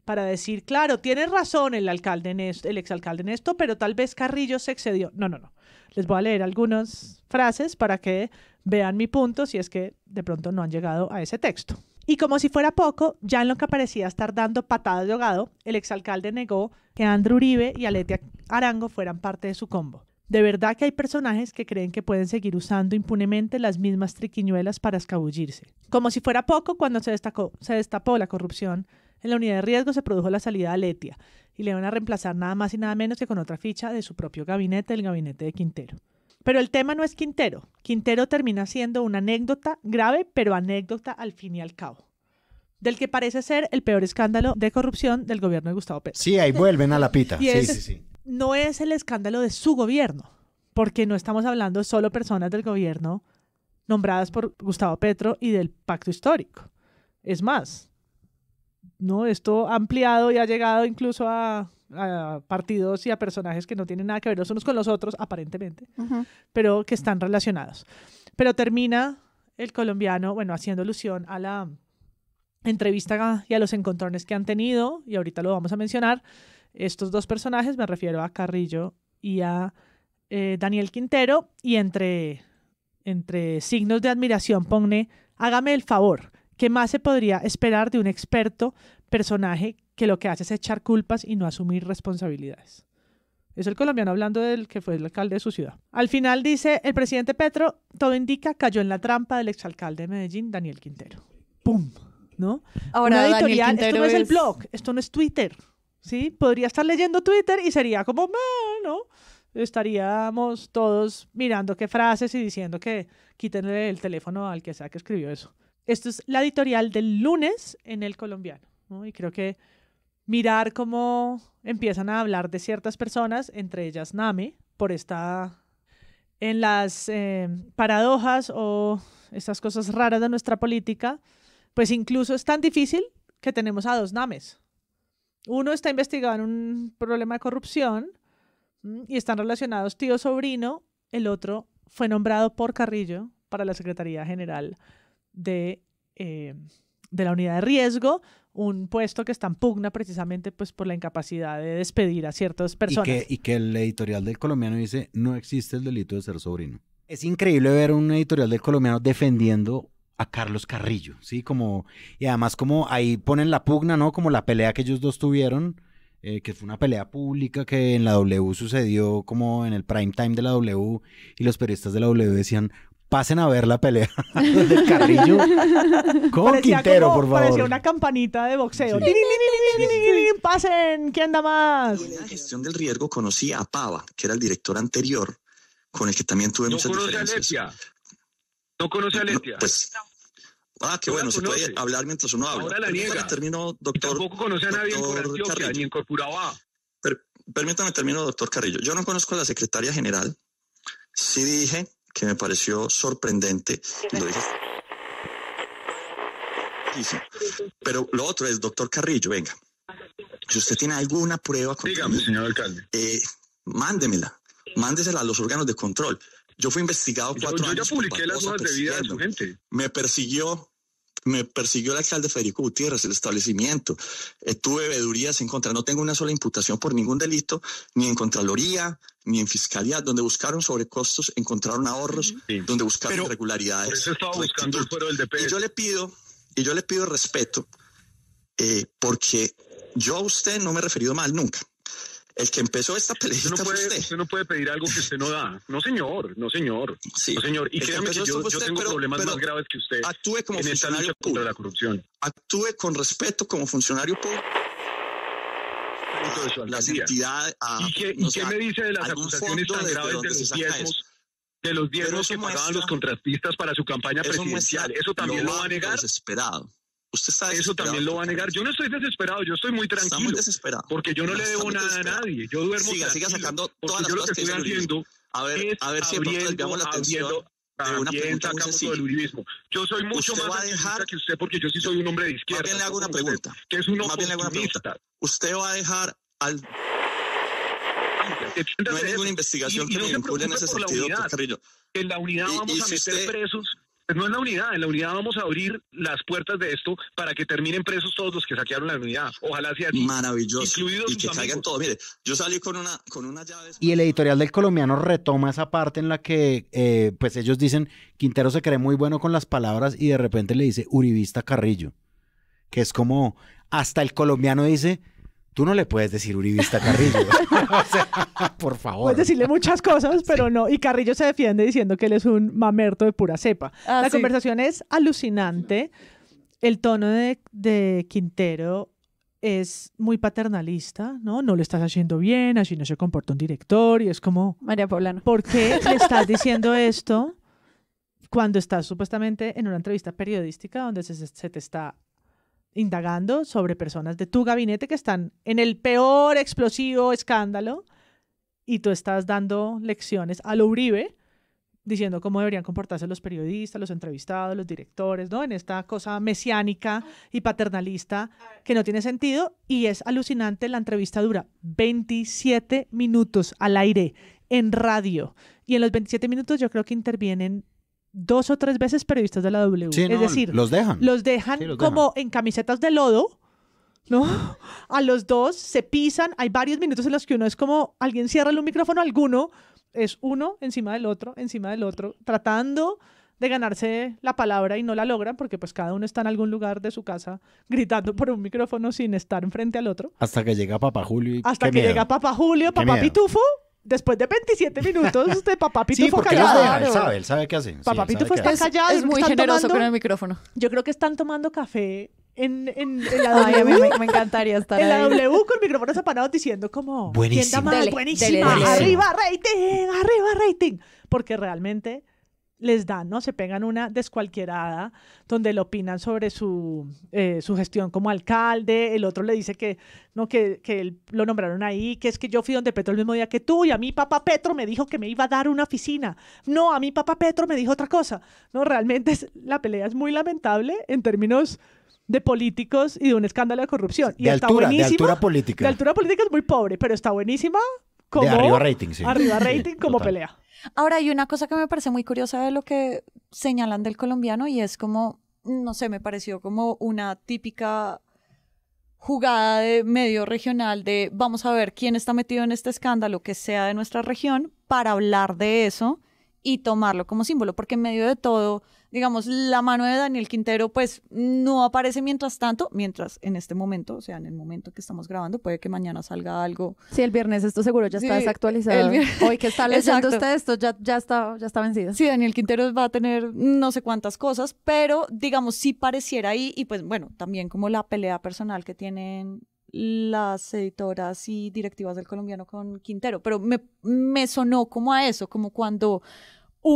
para decir, claro, tiene razón el alcalde en esto, el exalcalde en esto, pero tal vez Carrillo se excedió. No, no, no. Les voy a leer algunas frases para que vean mi punto si es que de pronto no han llegado a ese texto. Y como si fuera poco, ya en lo que parecía estar dando patadas de hogado, el exalcalde negó que Andrew Uribe y Aletia Arango fueran parte de su combo. De verdad que hay personajes que creen que pueden seguir usando impunemente las mismas triquiñuelas para escabullirse. Como si fuera poco, cuando se, destacó, se destapó la corrupción, en la unidad de riesgo se produjo la salida de Letia y le van a reemplazar nada más y nada menos que con otra ficha de su propio gabinete, el gabinete de Quintero. Pero el tema no es Quintero. Quintero termina siendo una anécdota grave, pero anécdota al fin y al cabo del que parece ser el peor escándalo de corrupción del gobierno de Gustavo Pérez. Sí, ahí vuelven a la pita. sí, sí, sí no es el escándalo de su gobierno, porque no estamos hablando solo personas del gobierno nombradas por Gustavo Petro y del pacto histórico. Es más, no esto ha ampliado y ha llegado incluso a, partidos y a personajes que no tienen nada que ver los unos con los otros, aparentemente, pero que están relacionados. Pero termina el colombiano, bueno, haciendo alusión a la entrevista y a los encontrones que han tenido, y ahorita lo vamos a mencionar, estos dos personajes, me refiero a Carrillo y a eh, Daniel Quintero, y entre, entre signos de admiración pone, hágame el favor, ¿qué más se podría esperar de un experto personaje que lo que hace es echar culpas y no asumir responsabilidades? Es el colombiano hablando del que fue el alcalde de su ciudad. Al final dice, el presidente Petro, todo indica, cayó en la trampa del exalcalde de Medellín, Daniel Quintero. ¡Pum! ¿No? Ahora, esto no es el blog, esto no es Twitter. ¿sí? Podría estar leyendo Twitter y sería como, ¿no? Estaríamos todos mirando qué frases y diciendo que quítenle el teléfono al que sea que escribió eso. Esto es la editorial del lunes en el colombiano, Y creo que mirar cómo empiezan a hablar de ciertas personas, entre ellas NAMI por esta en las em, paradojas o estas cosas raras de nuestra política, pues incluso es tan difícil que tenemos a dos Names, uno está investigado en un problema de corrupción mm, y están relacionados tío-sobrino, el otro fue nombrado por Carrillo para la Secretaría General de, eh, de la Unidad de Riesgo, un puesto que está en pugna precisamente pues, por la incapacidad de despedir a ciertas personas. Y que, y que el editorial del colombiano dice, no existe el delito de ser sobrino. Es increíble ver un editorial del colombiano defendiendo a Carlos Carrillo, ¿sí? Como, y además como ahí ponen la pugna, ¿no? Como la pelea que ellos dos tuvieron, eh, que fue una pelea pública que en la W sucedió como en el prime time de la W y los periodistas de la W decían, pasen a ver la pelea de Carrillo con Quintero, por favor. Parecía una campanita de boxeo. pasen ¿Quién anda más? En la gestión del riesgo conocí a Pava, que era el director anterior, con el que también tuve no conoce A No conoce a Letia. pues Ah, qué pues bueno, se puede hablar mientras uno habla. Ahora la niega. Termino, doctor, y tampoco conoce a nadie en ni incorporaba. permítame termino, doctor Carrillo. Yo no conozco a la secretaria general. Sí dije que me pareció sorprendente. Pero lo otro es, doctor Carrillo, venga. Si usted tiene alguna prueba... Dígame, señor alcalde. Eh, mándemela. Mándesela a los órganos de control. Yo fui investigado cuatro yo años. Yo publiqué las hojas de vida de su gente. Me persiguió, me persiguió el alcalde Federico Gutiérrez, el establecimiento. Eh, tuve bebedurías en contra. No tengo una sola imputación por ningún delito, ni en Contraloría, ni en Fiscalía, donde buscaron sobrecostos, encontraron ahorros, donde buscaron irregularidades. eso estaba buscando Y yo le pido, y yo le pido respeto, eh, porque yo a usted no me he referido mal nunca el que empezó esta pelea no usted. no puede pedir algo que usted no da. No, señor, no, señor. No, señor. Y créame que, yo, tengo problemas más graves que usted actúe como en funcionario esta lucha contra la corrupción. Actúe con respeto como funcionario público. las entidades, ah, ¿Y qué, me dice de las acusaciones tan graves de los diezmos? De los diezmos que pagaban los contratistas para su campaña presidencial. Eso también lo, lo va a negar. Desesperado. Usted está Eso también lo va a negar. Yo no estoy desesperado, yo estoy muy tranquilo. Porque yo no, le debo nada a nadie. Yo duermo siga, siga sacando todas las yo lo que, estoy haciendo A ver, a ver si abriendo, desviamos la atención abriendo, de una pregunta muy sencilla. Del yo soy mucho ¿Usted más va a dejar que usted porque yo sí soy un hombre de izquierda. Más bien le hago una pregunta. Usted, es un más bien le hago una pregunta. Usted va a dejar al no hay ninguna investigación que me vincule en ese sentido, Carrillo. En la unidad vamos y, si a meter usted, presos pues no es la unidad, en la unidad vamos a abrir las puertas de esto para que terminen presos todos los que saquearon la unidad. Ojalá sea así. Maravilloso. Incluidos y que salgan todos. Mire, yo salí con una, con una llave. Y el editorial del colombiano retoma esa parte en la que, eh, pues ellos dicen, Quintero se cree muy bueno con las palabras y de repente le dice Uribista Carrillo, que es como hasta el colombiano dice Tú no le puedes decir Uribista a Carrillo. por favor. Puedes decirle muchas cosas, pero no. Y Carrillo se defiende diciendo que él es un mamerto de pura cepa. Ah, La conversación es alucinante. El tono de, Quintero es muy paternalista, ¿no? No lo estás haciendo bien, así no se comporta un director y es como... María Poblano. ¿Por qué le estás diciendo esto cuando estás supuestamente en una entrevista periodística donde se, se te está indagando sobre personas de tu gabinete que están en el peor explosivo escándalo y tú estás dando lecciones a lo Uribe diciendo cómo deberían comportarse los periodistas, los entrevistados, los directores, ¿no? En esta cosa mesiánica y paternalista que no tiene sentido y es alucinante, la entrevista dura 27 minutos al aire en radio y en los 27 minutos yo creo que intervienen dos o tres veces periodistas de la W. es decir, los dejan. Los dejan como en camisetas de lodo. ¿no? A los dos se pisan. Hay varios minutos en los que uno es como alguien cierra un micrófono alguno, es uno encima del otro, encima del otro, tratando de ganarse la palabra y no la logran porque pues cada uno está en algún lugar de su casa gritando por un micrófono sin estar frente al otro. Hasta que llega Papá Julio. Hasta que llega Papá Julio, Papá Pitufo después de 27 minutos, usted, papapito sí, fue callado. él sabe, él sabe qué hace. Sí, papapito fue callado. Es, muy generoso con el micrófono. Yo creo que están tomando café en, en, la W. me, encantaría estar en la W con micrófonos apanados diciendo como... Buenísimo. buenísima. arriba rating, arriba rating. Porque realmente les dan, ¿no? Se pegan una descualquierada donde le opinan sobre su, eh, su gestión como alcalde, el otro le dice que, no, que, lo nombraron ahí, que es que yo fui donde Petro el mismo día que tú y a mí papá Petro me dijo que me iba a dar una oficina. No, a mí papá Petro me dijo otra cosa. No, realmente es, la pelea es muy lamentable en términos de políticos y de un escándalo de corrupción. De y altura, De altura política. De altura política es muy pobre, pero está buenísima como... arriba rating, Arriba rating como pelea. Ahora hay una cosa que me parece muy curiosa de lo que señalan del colombiano y es como, no sé, me pareció como una típica jugada de medio regional de vamos a ver quién está metido en este escándalo que sea de nuestra región para hablar de eso y tomarlo como símbolo, porque en medio de todo digamos, la mano de Daniel Quintero, pues no aparece mientras tanto, mientras en este momento, o sea, en el momento que estamos grabando, puede que mañana salga algo. Sí, el viernes esto seguro ya está desactualizado. Hoy que está leyendo usted esto, ya, ya, está, ya está vencido. Sí, Daniel Quintero va a tener no sé cuántas cosas, pero digamos, sí pareciera ahí, y pues bueno, también como la pelea personal que tienen las editoras y directivas del colombiano con Quintero, pero me, me sonó como a eso, como cuando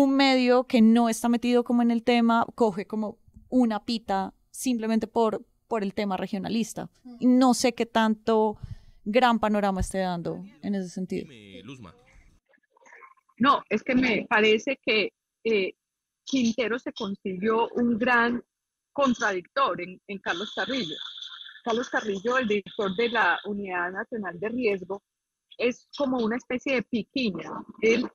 un medio que no está metido como en el tema coge como una pita simplemente por, por el tema regionalista. Mm. No sé qué tanto gran panorama esté dando en ese sentido. No, es que me parece que eh, Quintero se consiguió un gran contradictor en, Carlos Carrillo. Carlos Carrillo, el director de la Unidad Nacional de Riesgo, es como una especie de piquiña. él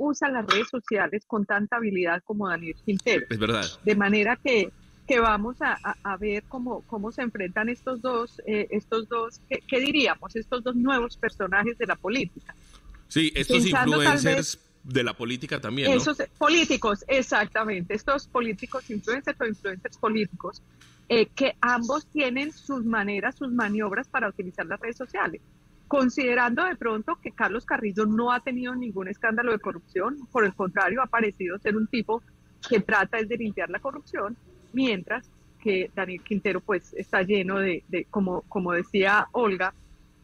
usa las redes sociales con tanta habilidad como Daniel Quintero. Es verdad. De manera que, vamos a, ver cómo, cómo se enfrentan estos dos, eh, estos dos, ¿qué, diríamos? Estos dos nuevos personajes de la política. Sí, estos influencers de la política también. Esos eh, políticos, exactamente. Estos políticos influencers o influencers políticos, eh, que ambos tienen sus maneras, sus maniobras para utilizar las redes sociales considerando de pronto que Carlos Carrillo no ha tenido ningún escándalo de corrupción, por el contrario, ha parecido ser un tipo que trata de limpiar la corrupción, mientras que Daniel Quintero pues está lleno de, como, como decía Olga,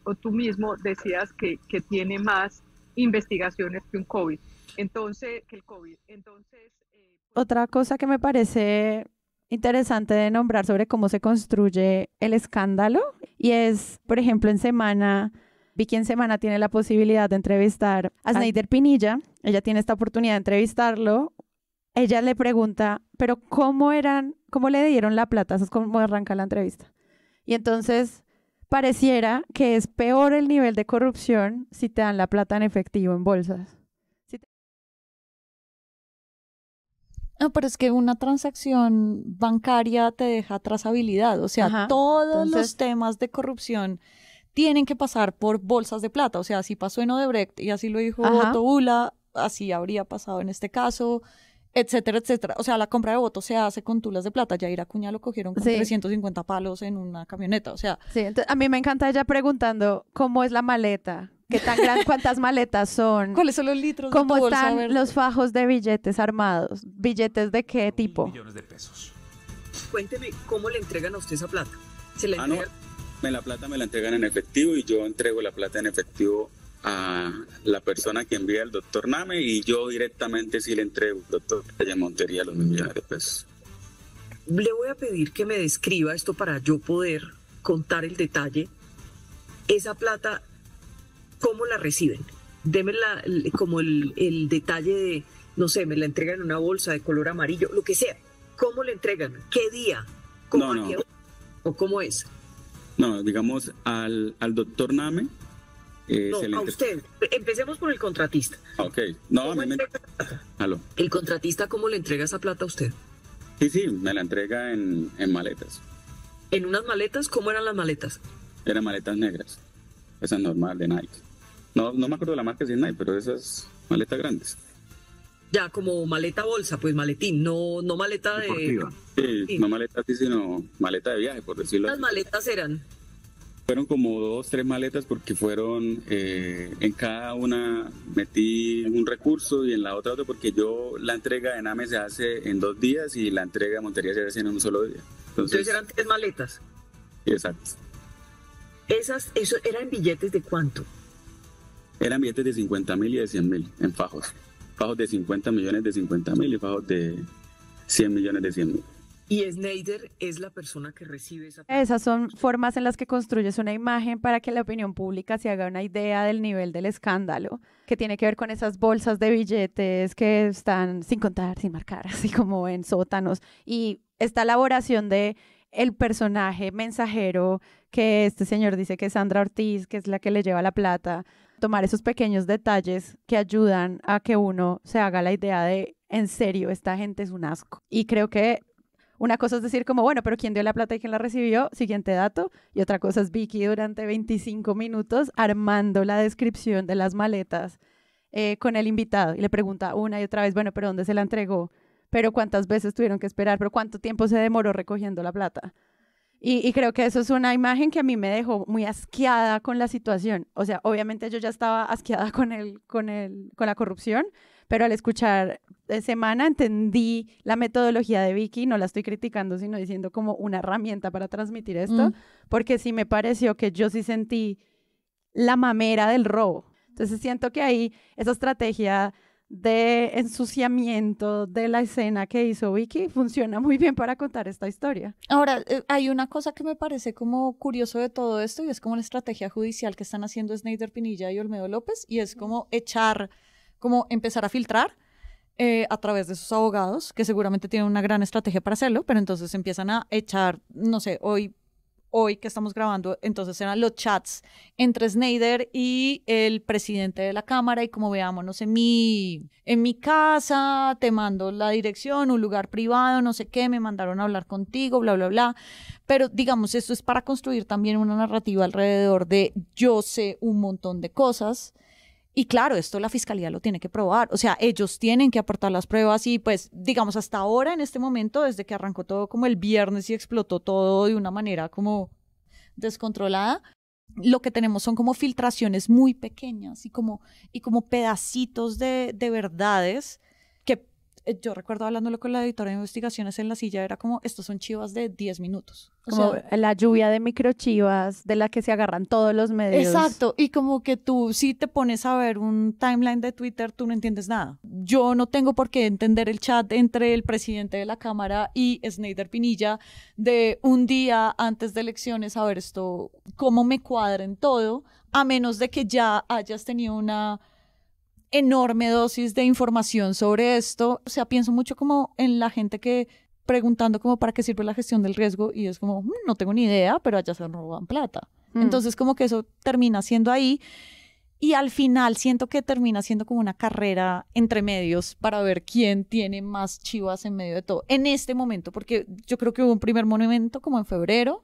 o tú mismo decías que, tiene más investigaciones que un COVID. Entonces, el COVID. Entonces, eh, pues, Otra cosa que me parece interesante de nombrar sobre cómo se construye el escándalo y es, por ejemplo, en semana Vicky en semana tiene la posibilidad de entrevistar a Snyder Pinilla. Ella tiene esta oportunidad de entrevistarlo. Ella le pregunta, pero ¿cómo eran, cómo le dieron la plata? Eso es como arranca la entrevista. Y entonces pareciera que es peor el nivel de corrupción si te dan la plata en efectivo en bolsas. Si No, ah, pero es que una transacción bancaria te deja trazabilidad, o sea, todos los temas de corrupción tienen que pasar por bolsas de plata. O sea, así pasó en Odebrecht y así lo dijo Otto Hula, así habría pasado en este caso, etcétera, etcétera. O sea, la compra de votos se hace con tulas de plata. Yair Acuña lo cogieron con 350 palos en una camioneta. O sea. Sí, a mí me encanta ella preguntando cómo es la maleta. ¿Qué tan gran, cuántas maletas son? ¿Cuáles son los litros? ¿Cómo de están los fajos de billetes armados? ¿Billetes de qué tipo? Millones de pesos. Cuénteme, ¿cómo le entregan a usted esa plata? ¿Se le la plata me la entregan en efectivo y yo entrego la plata en efectivo a la persona que envía el doctor Name y yo directamente sí le entrego al doctor Calle Montería los millones de pesos. Le voy a pedir que me describa esto para yo poder contar el detalle. Esa plata, ¿cómo la reciben? Deme como el, detalle de, no sé, me la entregan en una bolsa de color amarillo, lo que sea. ¿Cómo la entregan? ¿Qué día? ¿Cómo ¿O cómo es? No, digamos al, al doctor Name. Eh, no, a usted. Empecemos por el contratista. Ok. No, a mí me... ¿El contratista cómo le entrega esa plata a usted? Sí, sí, me la entrega en, maletas. ¿En unas maletas? ¿Cómo eran las maletas? Eran maletas negras. Esas normal de Nike. No, no me acuerdo de la marca si es Nike, pero esas maletas grandes ya como maleta bolsa, pues maletín, no, no maleta Deportiva. de... Sí, no maleta así, sino maleta de viaje, por decirlo ¿Las maletas eran? Fueron como dos, tres maletas porque fueron, eh, en cada una metí un recurso y en la otra otro porque yo la entrega de NAME se hace en dos días y la entrega de Montería se hace en un solo día. Entonces, eran tres maletas. Exacto. Esas, eso eran billetes de cuánto? Eran billetes de 50 mil y de 100 mil en fajos fajos de 50 millones de 50 mil y fajos de 100 millones de 100 mil. Y Snyder es la persona que recibe esa. Esas son formas en las que construyes una imagen para que la opinión pública se haga una idea del nivel del escándalo, que tiene que ver con esas bolsas de billetes que están sin contar, sin marcar, así como en sótanos. Y esta elaboración de el personaje mensajero que este señor dice que es Sandra Ortiz, que es la que le lleva la plata, tomar esos pequeños detalles que ayudan a que uno se haga la idea de, en serio, esta gente es un asco. Y creo que una cosa es decir como, bueno, pero ¿quién dio la plata y quién la recibió? Siguiente dato. Y otra cosa es Vicky durante 25 minutos armando la descripción de las maletas eh, con el invitado y le pregunta una y otra vez, bueno, pero ¿dónde se la entregó? Pero cuántas veces tuvieron que esperar, pero cuánto tiempo se demoró recogiendo la plata. Y, creo que eso es una imagen que a mí me dejó muy asqueada con la situación. O sea, obviamente yo ya estaba asqueada con, el, con, el, con la corrupción, pero al escuchar Semana entendí la metodología de Vicky, no la estoy criticando, sino diciendo como una herramienta para transmitir esto, mm. porque sí me pareció que yo sí sentí la mamera del robo. Entonces siento que ahí esa estrategia de ensuciamiento de la escena que hizo Vicky funciona muy bien para contar esta historia. Ahora, eh, hay una cosa que me parece como curioso de todo esto y es como la estrategia judicial que están haciendo Snyder Pinilla y Olmedo López y es como echar, como empezar a filtrar eh, a través de sus abogados, que seguramente tienen una gran estrategia para hacerlo, pero entonces empiezan a echar, no sé, hoy hoy que estamos grabando, entonces eran los chats entre Snyder y el presidente de la Cámara y como veámonos en mi, en mi casa, te mando la dirección, un lugar privado, no sé qué, me mandaron a hablar contigo, bla, bla, bla. Pero digamos, esto es para construir también una narrativa alrededor de yo sé un montón de cosas y claro, esto la fiscalía lo tiene que probar. O sea, ellos tienen que aportar las pruebas y pues, digamos, hasta ahora, en este momento, desde que arrancó todo como el viernes y explotó todo de una manera como descontrolada, lo que tenemos son como filtraciones muy pequeñas y como, y como pedacitos de, de verdades eh, yo recuerdo hablándolo con la editora de investigaciones en la silla, era como, estos son chivas de 10 minutos. como la lluvia de microchivas de la que se agarran todos los medios. Exacto, y como que tú si te pones a ver un timeline de Twitter, tú no entiendes nada. Yo no tengo por qué entender el chat entre el presidente de la Cámara y Snyder Pinilla de un día antes de elecciones, a ver esto, cómo me cuadren todo, a menos de que ya hayas tenido una enorme dosis de información sobre esto. O sea, pienso mucho como en la gente que preguntando como para qué sirve la gestión del riesgo y es como, mm, no tengo ni idea, pero allá se roban plata. Mm. Entonces como que eso termina siendo ahí y al final siento que termina siendo como una carrera entre medios para ver quién tiene más chivas en medio de todo en este momento, porque yo creo que hubo un primer monumento como en febrero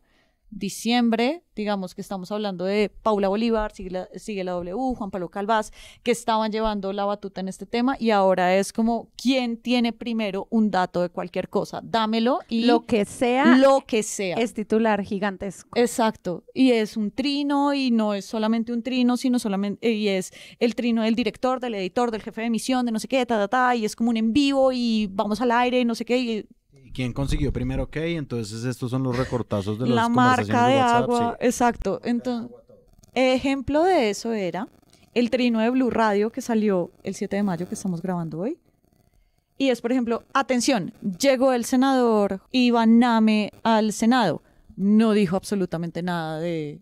diciembre, digamos que estamos hablando de Paula Bolívar, sigue la, W, Juan Pablo Calvás, que estaban llevando la batuta en este tema y ahora es como quién tiene primero un dato de cualquier cosa, dámelo y lo que sea, lo que sea. Es titular gigantesco. Exacto, y es un trino y no es solamente un trino, sino solamente eh, y es el trino del director, del editor, del jefe de emisión, de no sé qué, ta ta ta, y es como un en vivo y vamos al aire, y no sé qué, y quién consiguió primero qué, y entonces estos son los recortazos de los La marca de, agua, exacto. Entonces, ejemplo de eso era el trino de Blue Radio que salió el 7 de mayo que estamos grabando hoy. Y es, por ejemplo, atención, llegó el senador Iván Name al Senado. No dijo absolutamente nada de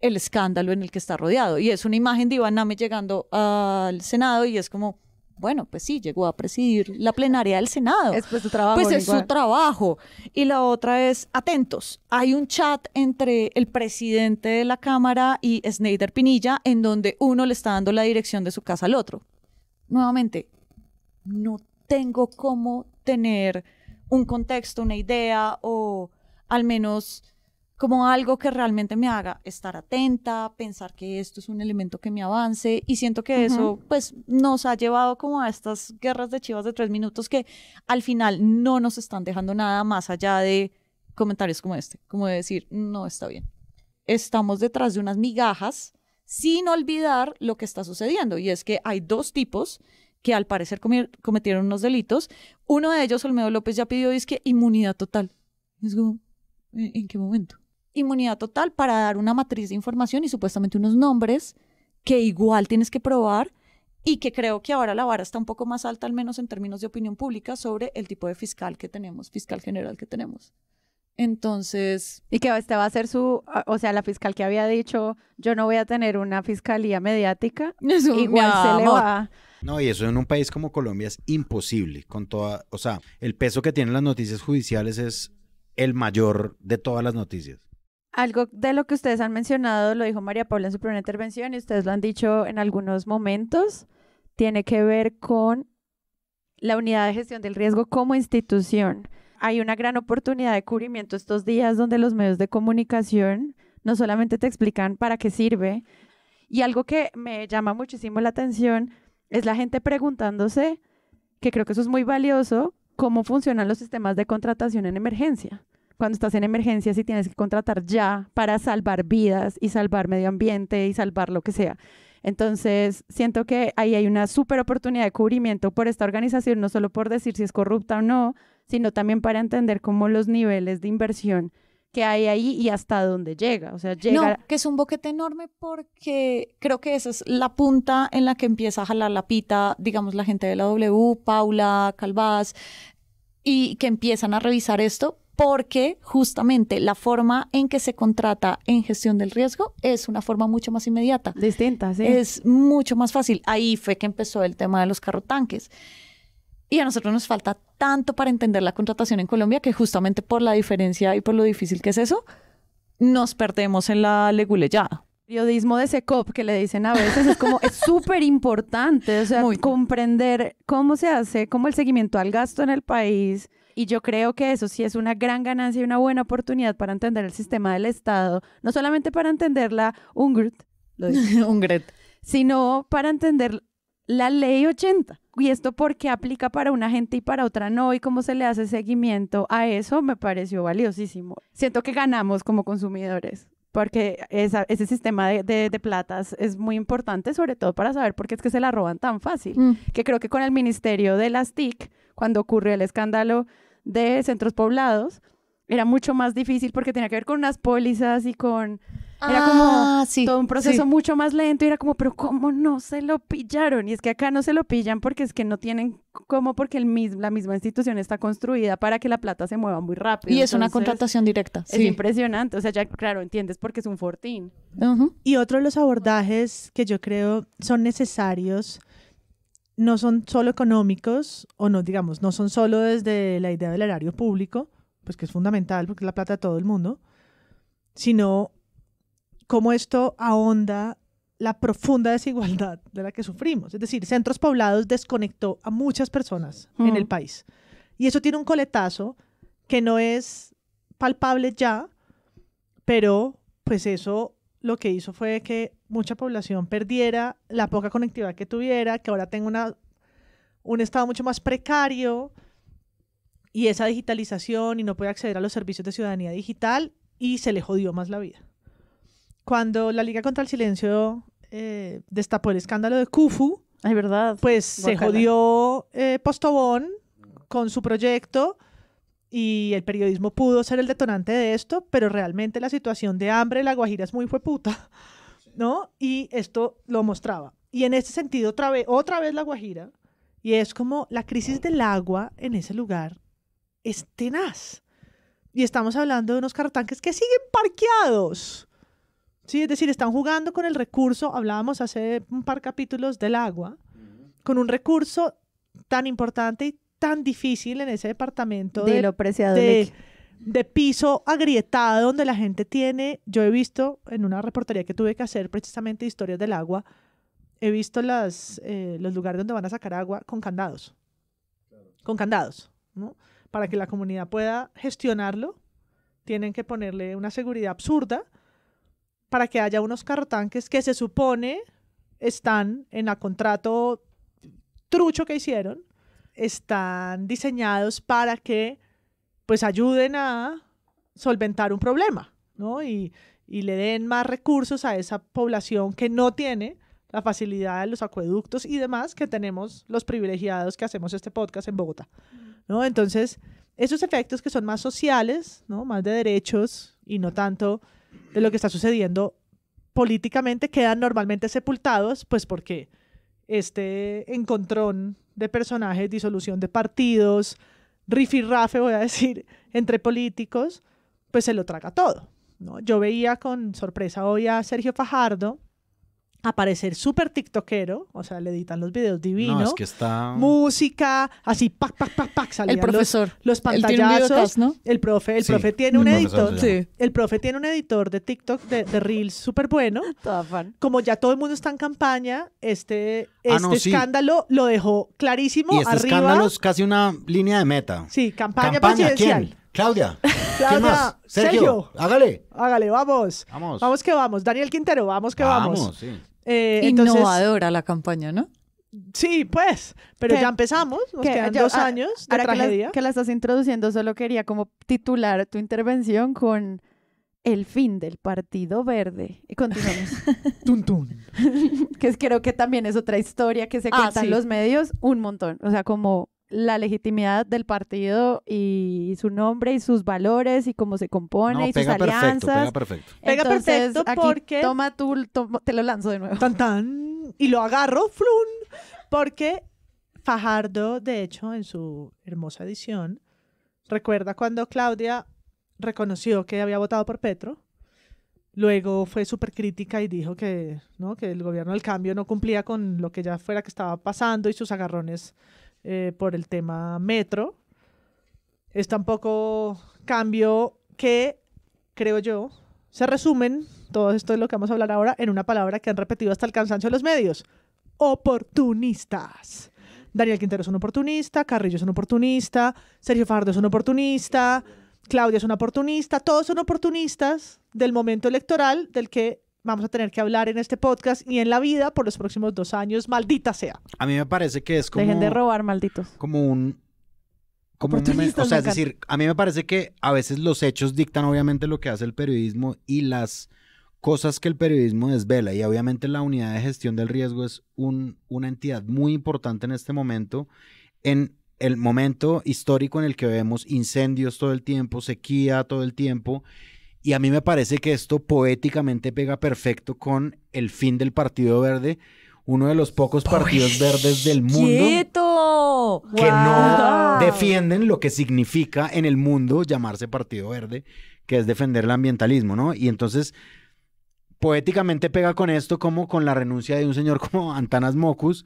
el escándalo en el que está rodeado. Y es una imagen de Iván Name llegando al Senado y es como, bueno, pues sí, llegó a presidir la plenaria del Senado. Es pues su trabajo. Pues es su trabajo. Y la otra es, atentos, hay un chat entre el presidente de la Cámara y Snyder Pinilla en donde uno le está dando la dirección de su casa al otro. Nuevamente, no tengo cómo tener un contexto, una idea o al menos como algo que realmente me haga estar atenta, pensar que esto es un elemento que me avance y siento que eso pues nos ha llevado como a estas guerras de chivas de tres minutos que al final no nos están dejando nada más allá de comentarios como este, como de decir, no está bien. Estamos detrás de unas migajas sin olvidar lo que está sucediendo y es que hay dos tipos que al parecer cometieron unos delitos. Uno de ellos, Olmedo López, ya pidió disque inmunidad total. Es como, ¿en qué momento? inmunidad total para dar una matriz de información y supuestamente unos nombres que igual tienes que probar y que creo que ahora la vara está un poco más alta, al menos en términos de opinión pública, sobre el tipo de fiscal que tenemos, fiscal general que tenemos. Entonces... Y que este va a ser su, ah, o sea, la fiscal que había dicho, yo no voy a tener una fiscalía mediática, igual se le va... No, y eso en un país como Colombia es imposible, con toda, o sea, el peso que tienen las noticias judiciales es el mayor de todas las noticias. Algo de lo que ustedes han mencionado, lo dijo María Paula en su primera intervención y ustedes lo han dicho en algunos momentos, tiene que ver con la unidad de gestión del riesgo como institución. Hay una gran oportunidad de cubrimiento estos días donde los medios de comunicación no solamente te explican para qué sirve, y algo que me llama muchísimo la atención es la gente preguntándose, que creo que eso es muy valioso, cómo funcionan los sistemas de contratación en emergencia cuando estás en emergencias y tienes que contratar ya para salvar vidas y salvar medio ambiente y salvar lo que sea. Entonces, siento que ahí hay una súper oportunidad de cubrimiento por esta organización, no solo por decir si es corrupta o no, sino también para entender cómo los niveles de inversión que hay ahí y hasta dónde llega. O sea, llega... No, que es un boquete enorme porque creo que esa es la punta en la que empieza a jalar la pita, digamos, la gente de la W, Paula, Calvás, y que empiezan a revisar esto porque justamente la forma en que se contrata en gestión del riesgo es una forma mucho más inmediata. Distinta, sí. Es mucho más fácil. Ahí fue que empezó el tema de los carro tanques. Y a nosotros nos falta tanto para entender la contratación en Colombia que justamente por la diferencia y por lo difícil que es eso, nos perdemos en la leguleyada periodismo de SECOP que le dicen a veces es como es súper importante, comprender cómo se hace, cómo el seguimiento al gasto en el país y yo creo que eso sí es una gran ganancia y una buena oportunidad para entender el sistema del Estado, no solamente para entender la lo sino para entender la ley 80. Y esto porque aplica para una gente y para otra no, y cómo se le hace seguimiento a eso me pareció valiosísimo. Siento que ganamos como consumidores porque esa, ese sistema de, de, platas es muy importante, sobre todo para saber por qué es que se la roban tan fácil. Mm. Que creo que con el Ministerio de las TIC, cuando ocurre el escándalo de centros poblados, era mucho más difícil porque tenía que ver con unas pólizas y con... Era como ah, todo un proceso mucho más lento y era como, pero ¿cómo no se lo pillaron? Y es que acá no se lo pillan porque es que no tienen cómo, porque el mismo, la misma institución está construida para que la plata se mueva muy rápido. Y es una contratación directa. Es impresionante, o sea, ya claro, entiendes porque es un fortín. Y otro de los abordajes que yo creo son necesarios no son solo económicos, o no, digamos, no son solo desde la idea del erario público, pues que es fundamental porque es la plata de todo el mundo, sino cómo esto ahonda la profunda desigualdad de la que sufrimos. Es decir, centros poblados desconectó a muchas personas en el mm. país. Y eso tiene un coletazo que no es palpable ya, pero pues eso lo que hizo fue que mucha población perdiera la poca conectividad que tuviera, que ahora tenga un estado mucho más precario y esa digitalización y no puede acceder a los servicios de ciudadanía digital y se le jodió más la vida. Cuando la Liga contra el Silencio eh, destapó el escándalo de Kufu, es ¿verdad? pues se jodió eh, Postobón con su proyecto y el periodismo pudo ser el detonante de esto, pero realmente la situación de hambre en La Guajira es muy puta, ¿no? Y esto lo mostraba. Y en este sentido, otra vez, otra vez La Guajira, y es como la crisis del agua en ese lugar es tenaz. Y estamos hablando de unos tanques que siguen parqueados. Sí, es decir, están jugando con el recurso, hablábamos hace un par capítulos del agua, con un recurso tan importante y tan difícil en ese departamento de, de piso agrietado donde la gente tiene, yo he visto en una reportería que tuve que hacer precisamente historias del agua, he visto las, eh, los lugares donde van a sacar agua con candados, con candados, ¿no? para que la comunidad pueda gestionarlo, tienen que ponerle una seguridad absurda para que haya unos carrotanques que se supone están en el contrato trucho que hicieron, están diseñados para que pues ayuden a solventar un problema, ¿no? Y, le den más recursos a esa población que no tiene la facilidad de los acueductos y demás que tenemos los privilegiados que hacemos este podcast en Bogotá, ¿no? Entonces, esos efectos que son más sociales, ¿no? Más de derechos y no tanto de lo que está sucediendo políticamente quedan normalmente sepultados, pues porque este encontrón de personajes, disolución de partidos, rifirrafe, voy a decir, entre políticos, pues se lo traga todo. Yo veía con sorpresa hoy a Sergio Fajardo aparecer súper tiktokero, o sea, le editan los videos divinos. Música, así, pac, pac, pac, pac, salían El profesor. Los, pantallazos. ¿no? El profe, el profe tiene un editor. El profe tiene un editor de TikTok, de, Reels, súper bueno. Como ya todo el mundo está en campaña, este, ah, este escándalo lo dejó clarísimo Y este escándalo es casi una línea de meta. Sí, campaña, ¿Campaña presidencial. Claudia. Claudia. Más? Sergio, Hágale. Hágale, vamos. Vamos. que vamos. Daniel Quintero, vamos que vamos. Eh, Innovadora la campaña, ¿no? Sí, pues, pero ya empezamos, nos quedan dos ah, años de tragedia. Que la, estás introduciendo, solo quería como titular tu intervención con el fin del Partido Verde. Y continuamos. tun, que creo que también es otra historia que se ah, cuentan en los medios un montón. O sea, como la legitimidad del partido y su nombre y sus valores y cómo se compone y sus alianzas. Perfecto, pega perfecto. pega perfecto aquí, Toma tú, te lo lanzo de nuevo. Tan, tan. Y lo agarro, flun. Porque Fajardo, de hecho, en su hermosa edición, recuerda cuando Claudia reconoció que había votado por Petro. Luego fue súper crítica y dijo que, ¿no? que el gobierno del cambio no cumplía con lo que ya fuera que estaba pasando y sus agarrones eh, por el tema metro. Es tampoco cambio que, creo yo, se resumen, todo esto es lo que vamos a hablar ahora, en una palabra que han repetido hasta el cansancio de los medios, oportunistas. Daniel Quintero es un oportunista, Carrillo es un oportunista, Sergio Fardo es un oportunista, Claudia es un oportunista, todos son oportunistas del momento electoral del que vamos a tener que hablar en este podcast y en la vida por los próximos dos años, maldita sea. A mí me parece que es como... Dejen de robar, malditos. Como un... Como o sea, es decir, a mí me parece que a veces los hechos dictan obviamente lo que hace el periodismo y las cosas que el periodismo desvela y obviamente la unidad de gestión del riesgo es un, una entidad muy importante en este momento, en el momento histórico en el que vemos incendios todo el tiempo, sequía todo el tiempo y a mí me parece que esto poéticamente pega perfecto con el fin del Partido Verde, uno de los pocos partidos verdes del mundo que no defienden lo que significa en el mundo llamarse Partido Verde, que es defender el ambientalismo, ¿no? Y entonces poéticamente pega con esto como con la renuncia de un señor como Antanas Mocus.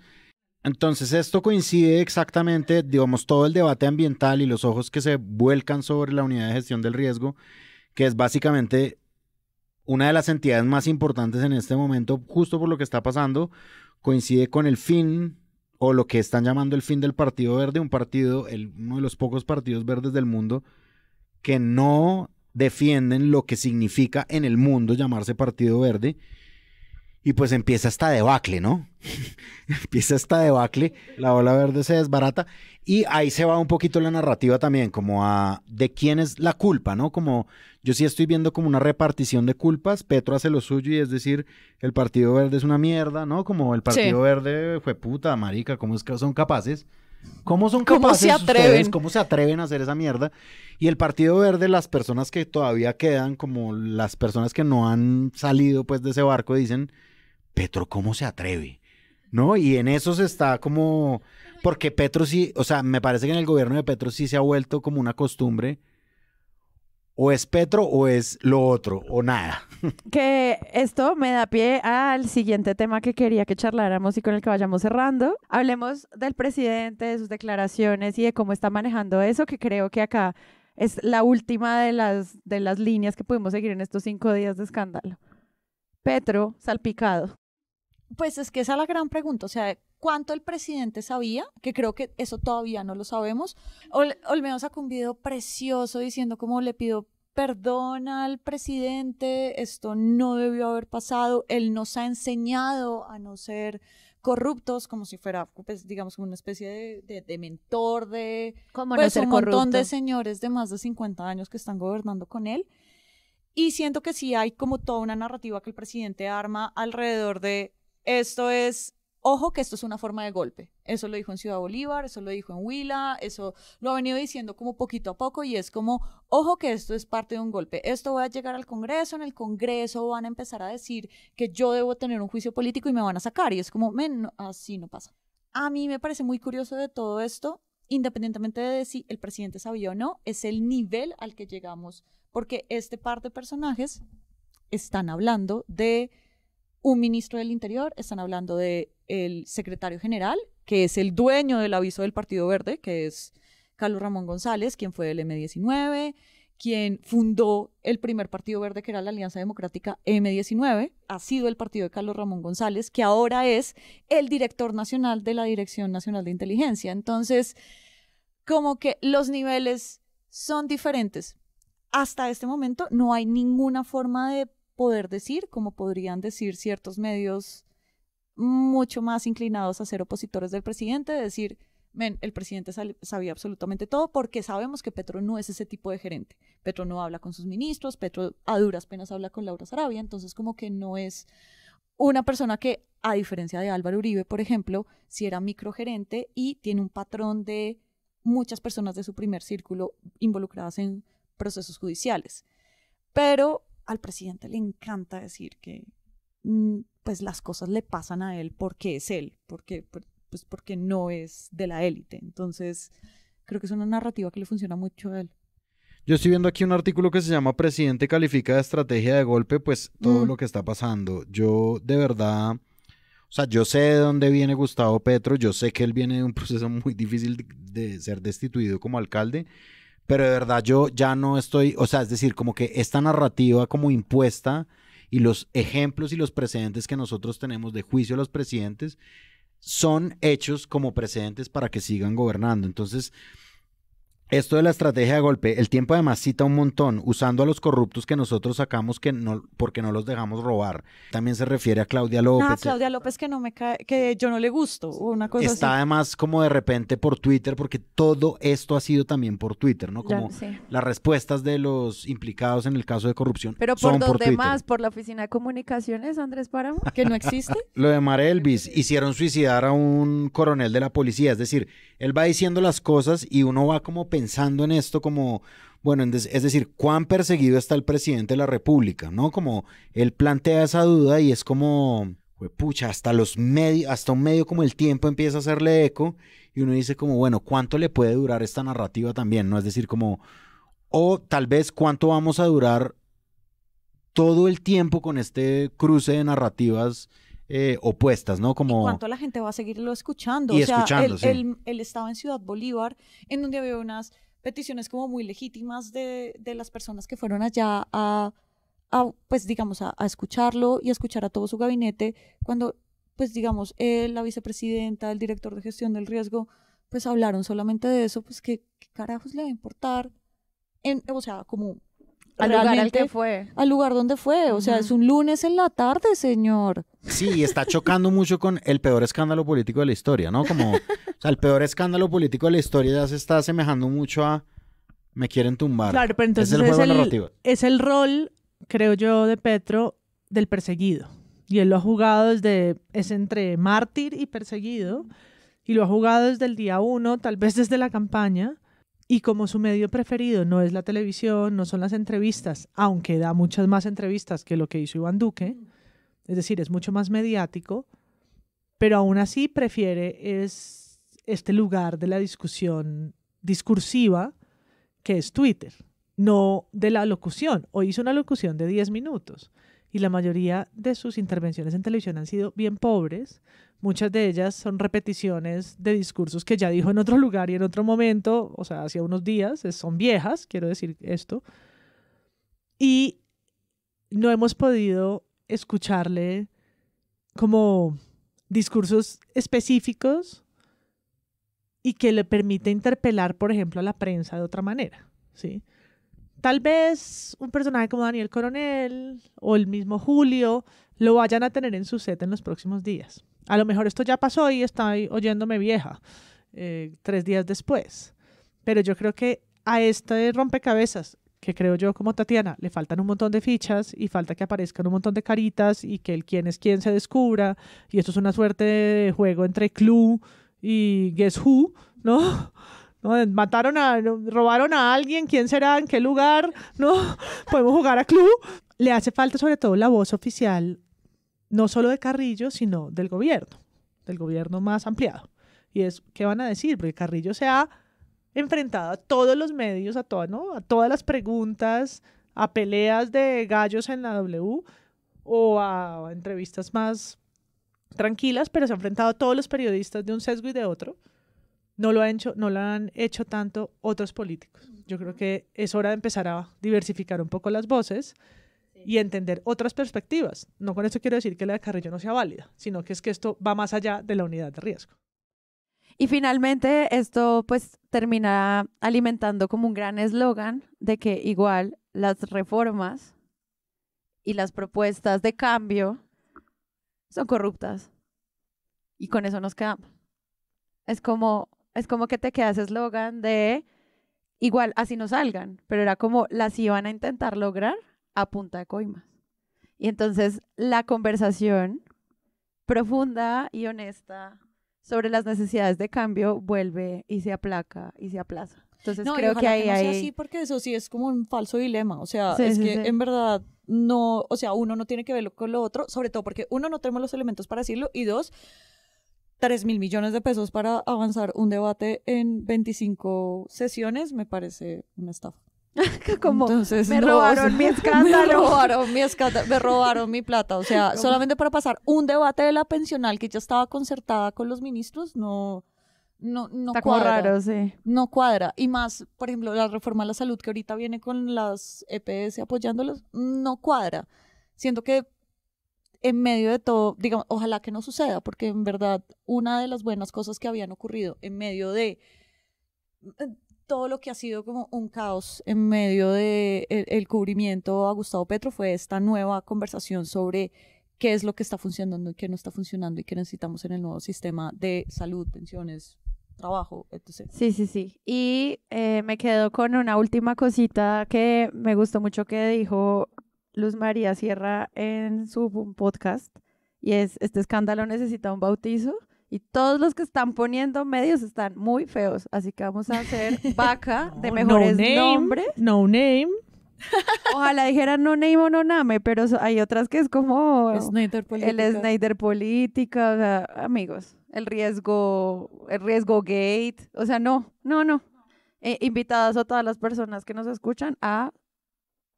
Entonces esto coincide exactamente, digamos, todo el debate ambiental y los ojos que se vuelcan sobre la unidad de gestión del riesgo que es básicamente una de las entidades más importantes en este momento, justo por lo que está pasando, coincide con el fin o lo que están llamando el fin del Partido Verde, un partido, el, uno de los pocos partidos verdes del mundo, que no defienden lo que significa en el mundo llamarse Partido Verde y pues empieza esta debacle, ¿no? empieza esta debacle, la ola verde se desbarata y ahí se va un poquito la narrativa también, como a de quién es la culpa, ¿no? Como yo sí estoy viendo como una repartición de culpas, Petro hace lo suyo y es decir, el Partido Verde es una mierda, ¿no? Como el Partido Verde fue puta, marica, ¿cómo es que son capaces? ¿Cómo son capaces ¿Cómo se atreven? ¿Cómo se atreven a hacer esa mierda? Y el Partido Verde, las personas que todavía quedan, como las personas que no han salido pues de ese barco, dicen Petro, ¿cómo se atreve? ¿No? Y en eso se está como... Porque Petro sí, o sea, me parece que en el gobierno de Petro sí se ha vuelto como una costumbre. O es Petro o es lo otro, o nada. Que esto me da pie al siguiente tema que quería que charláramos y con el que vayamos cerrando. Hablemos del presidente, de sus declaraciones y de cómo está manejando eso, que creo que acá es la última de las, de las líneas que pudimos seguir en estos cinco días de escándalo. Petro salpicado. Pues es que esa es la gran pregunta, o sea, ¿cuánto el presidente sabía? Que creo que eso todavía no lo sabemos. Olmedo sacó un video precioso diciendo como le pido perdón al presidente, esto no debió haber pasado, él nos ha enseñado a no ser corruptos, como si fuera, pues, digamos, una especie de, mentor de como pues, un montón de señores de más de 50 años que están gobernando con él. Y siento que sí hay como toda una narrativa que el presidente arma alrededor de esto es, ojo que esto es una forma de golpe. Eso lo dijo en Ciudad Bolívar, eso lo dijo en Huila, eso lo ha venido diciendo como poquito a poco y es como, ojo que esto es parte de un golpe. Esto va a llegar al Congreso, en el Congreso van a empezar a decir que yo debo tener un juicio político y me van a sacar. Y es como, men, así no pasa. A mí me parece muy curioso de todo esto, independientemente de si el presidente sabía o no, es el nivel al que llegamos, porque este par de personajes están hablando de un ministro del Interior, están hablando de el secretario general, que es el dueño del aviso del Partido Verde, que es Carlos Ramón González, quien fue el M19, quien fundó el primer Partido Verde, que era la Alianza Democrática M19, ha sido el partido de Carlos Ramón González, que ahora es el director nacional de la Dirección Nacional de Inteligencia. Entonces, como que los niveles son diferentes. Hasta este momento no hay ninguna forma de poder decir, como podrían decir ciertos medios mucho más inclinados a ser opositores del presidente, decir, ven, el presidente sabía absolutamente todo porque sabemos que Petro no es ese tipo de gerente. Petro no habla con sus ministros, Petro a duras penas habla con Laura Sarabia, entonces como que no es una persona que, a diferencia de Álvaro Uribe, por ejemplo, si era microgerente y tiene un patrón de muchas personas de su primer círculo involucradas en procesos judiciales. Pero al presidente le encanta decir que mm, pues las cosas le pasan a él porque es él, porque, pues porque no es de la élite. Entonces, creo que es una narrativa que le funciona mucho a él. Yo estoy viendo aquí un artículo que se llama Presidente califica de estrategia de golpe, pues todo mm. lo que está pasando. Yo de verdad, o sea, yo sé de dónde viene Gustavo Petro, yo sé que él viene de un proceso muy difícil de ser destituido como alcalde, pero de verdad yo ya no estoy, o sea, es decir, como que esta narrativa como impuesta y los ejemplos y los precedentes que nosotros tenemos de juicio a los presidentes son hechos como precedentes para que sigan gobernando. Entonces, esto de la estrategia de golpe, el tiempo además cita un montón, usando a los corruptos que nosotros sacamos que no, porque no los dejamos robar. También se refiere a Claudia López. a eh, Claudia López que no me cae, que yo no le gusto, una cosa Está además como de repente por Twitter, porque todo esto ha sido también por Twitter, ¿no? Como las respuestas de los implicados en el caso de corrupción. Pero por son los por demás, por la oficina de comunicaciones, Andrés Páramo, que no existe. Lo de Mar Elvis, hicieron suicidar a un coronel de la policía, es decir, él va diciendo las cosas y uno va como pensando pensando en esto como, bueno, es decir, cuán perseguido está el presidente de la República, ¿no? Como él plantea esa duda y es como, pucha, hasta los medios, hasta un medio como el tiempo empieza a hacerle eco y uno dice como, bueno, ¿cuánto le puede durar esta narrativa también? ¿No? Es decir, como, o tal vez cuánto vamos a durar todo el tiempo con este cruce de narrativas eh, opuestas, ¿no? Como... ¿Cuánto la gente va a seguirlo escuchando? Y o sea, él, estaba en Ciudad Bolívar, en donde había unas peticiones como muy legítimas de, las personas que fueron allá a, pues digamos, a, escucharlo y a escuchar a todo su gabinete, cuando, pues digamos, él, eh, la vicepresidenta, el director de gestión del riesgo, pues hablaron solamente de eso, pues que qué carajos le va a importar, en, o sea, como al lugar que fue. Al lugar donde fue. O sea, es un lunes en la tarde, señor. Sí, está chocando mucho con el peor escándalo político de la historia, ¿no? Como, o sea, el peor escándalo político de la historia ya se está asemejando mucho a me quieren tumbar. Claro, pero entonces Es el rol, creo yo, de Petro del perseguido. Y él lo ha jugado desde, es entre mártir y perseguido. Y lo ha jugado desde el día uno, tal vez desde la campaña. Y como su medio preferido no es la televisión, no son las entrevistas, aunque da muchas más entrevistas que lo que hizo Iván Duque, es decir, es mucho más mediático, pero aún así prefiere es este lugar de la discusión discursiva que es Twitter, no de la locución. Hoy hizo una locución de 10 minutos y la mayoría de sus intervenciones en televisión han sido bien pobres. Muchas de ellas son repeticiones de discursos que ya dijo en otro lugar y en otro momento, o sea, hace unos días, son viejas, quiero decir esto. Y no hemos podido escucharle como discursos específicos y que le permite interpelar, por ejemplo, a la prensa de otra manera, ¿sí? tal vez un personaje como Daniel Coronel o el mismo Julio lo vayan a tener en su set en los próximos días. A lo mejor esto ya pasó y está oyéndome vieja eh, tres días después. Pero yo creo que a este rompecabezas, que creo yo como Tatiana, le faltan un montón de fichas y falta que aparezcan un montón de caritas y que el quién es quién se descubra. Y esto es una suerte de juego entre Clue y Guess Who, ¿no? Mataron a, robaron a alguien, ¿quién será? ¿En qué lugar? ¿No? Podemos jugar a club. Le hace falta sobre todo la voz oficial, no solo de Carrillo, sino del gobierno, del gobierno más ampliado. Y es, ¿qué van a decir? Porque Carrillo se ha enfrentado a todos los medios, a, todas ¿no? a todas las preguntas, a peleas de gallos en la W o a entrevistas más tranquilas, pero se ha enfrentado a todos los periodistas de un sesgo y de otro no lo, han hecho, no lo han hecho tanto otros políticos. Yo creo que es hora de empezar a diversificar un poco las voces y entender otras perspectivas. No con esto quiero decir que la de Carrillo no sea válida, sino que es que esto va más allá de la unidad de riesgo. Y finalmente esto pues termina alimentando como un gran eslogan de que igual las reformas y las propuestas de cambio son corruptas. Y con eso nos quedamos. Es como es como que te quedas eslogan de igual, así no salgan, pero era como las iban a intentar lograr a punta de coimas. Y entonces la conversación profunda y honesta sobre las necesidades de cambio vuelve y se aplaca y se aplaza. Entonces no, creo que ahí hay. no porque eso sí es como un falso dilema, o sea, es que en verdad no, o sea, uno no tiene que verlo con lo otro, sobre todo porque uno no tenemos los elementos para decirlo y dos, 3 mil millones de pesos para avanzar un debate en 25 sesiones me parece una estafa. Como me, robaron mi escándalo. me robaron mi plata. O sea, solamente para pasar un debate de la pensional que ya estaba concertada con los ministros, no, no, no cuadra. sí. No cuadra. Y más, por ejemplo, la reforma a la salud que ahorita viene con las EPS apoyándolos, no cuadra. Siento que en medio de todo, digamos, ojalá que no suceda, porque en verdad una de las buenas cosas que habían ocurrido en medio de todo lo que ha sido como un caos en medio de el, cubrimiento a Gustavo Petro fue esta nueva conversación sobre qué es lo que está funcionando y qué no está funcionando y qué necesitamos en el nuevo sistema de salud, pensiones, trabajo, etc. Sí, sí, sí. Y eh, me quedo con una última cosita que me gustó mucho que dijo Luz María Sierra en su podcast y es, este escándalo necesita un bautizo y todos los que están poniendo medios están muy feos, así que vamos a hacer vaca de mejores nombres. No name. Ojalá dijeran no name o no name, pero hay otras que es como el Snyder política, el Snyder o sea, amigos, el riesgo, el riesgo gate, o sea, no, no, no. Eh, invitadas a todas las personas que nos escuchan a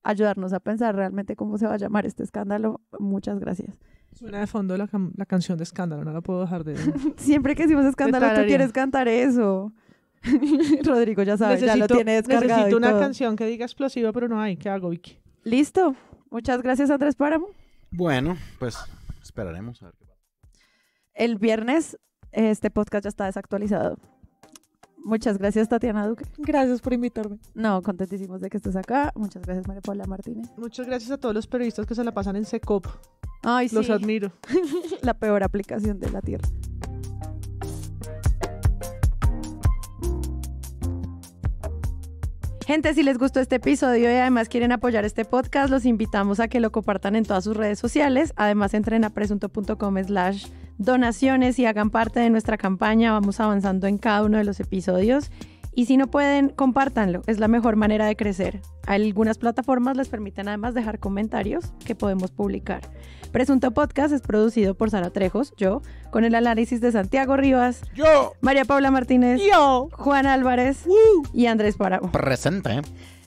ayudarnos a pensar realmente cómo se va a llamar este escándalo. Muchas gracias. Suena de fondo la, canción de escándalo, no la puedo dejar de... Siempre que decimos escándalo, tú quieres cantar eso. Rodrigo ya sabes ya lo tiene descargado. Necesito una canción que diga explosiva, pero no hay. ¿Qué hago, Vicky? Listo. Muchas gracias, Andrés Páramo. Bueno, pues esperaremos a ver qué pasa. El viernes este podcast ya está desactualizado. Muchas gracias, Tatiana Duque. Gracias por invitarme. No, contentísimos de que estés acá. Muchas gracias, María Paula Martínez. Muchas gracias a todos los periodistas que se la pasan en SECOP. Ay, Los admiro. la peor aplicación de la Tierra. Gente, si les gustó este episodio y además quieren apoyar este podcast, los invitamos a que lo compartan en todas sus redes sociales. Además, entren a presunto.com slash donaciones y hagan parte de nuestra campaña. Vamos avanzando en cada uno de los episodios y si no pueden, compártanlo. Es la mejor manera de crecer. Algunas plataformas les permiten además dejar comentarios que podemos publicar. Presunto Podcast es producido por Sara Trejos, yo, con el análisis de Santiago Rivas, yo, María Paula Martínez, yo, Juan Álvarez y Andrés Paramo. Presente.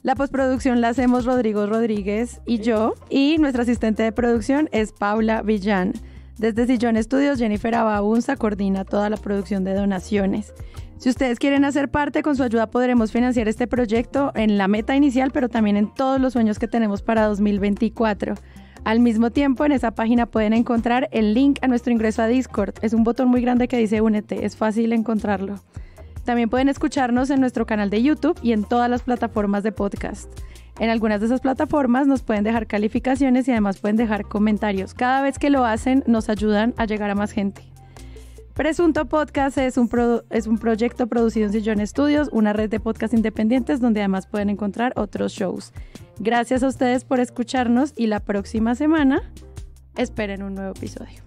La postproducción la hacemos Rodrigo Rodríguez y yo, y nuestra asistente de producción es Paula Villán. Desde Sillón Estudios, Jennifer Abaunza coordina toda la producción de donaciones. Si ustedes quieren hacer parte, con su ayuda podremos financiar este proyecto en la meta inicial, pero también en todos los sueños que tenemos para 2024. Al mismo tiempo, en esa página pueden encontrar el link a nuestro ingreso a Discord. Es un botón muy grande que dice Únete, es fácil encontrarlo. También pueden escucharnos en nuestro canal de YouTube y en todas las plataformas de podcast. En algunas de esas plataformas nos pueden dejar calificaciones y además pueden dejar comentarios. Cada vez que lo hacen nos ayudan a llegar a más gente. Presunto Podcast es un, es un proyecto producido en Sillón Studios, una red de podcast independientes donde además pueden encontrar otros shows. Gracias a ustedes por escucharnos y la próxima semana esperen un nuevo episodio.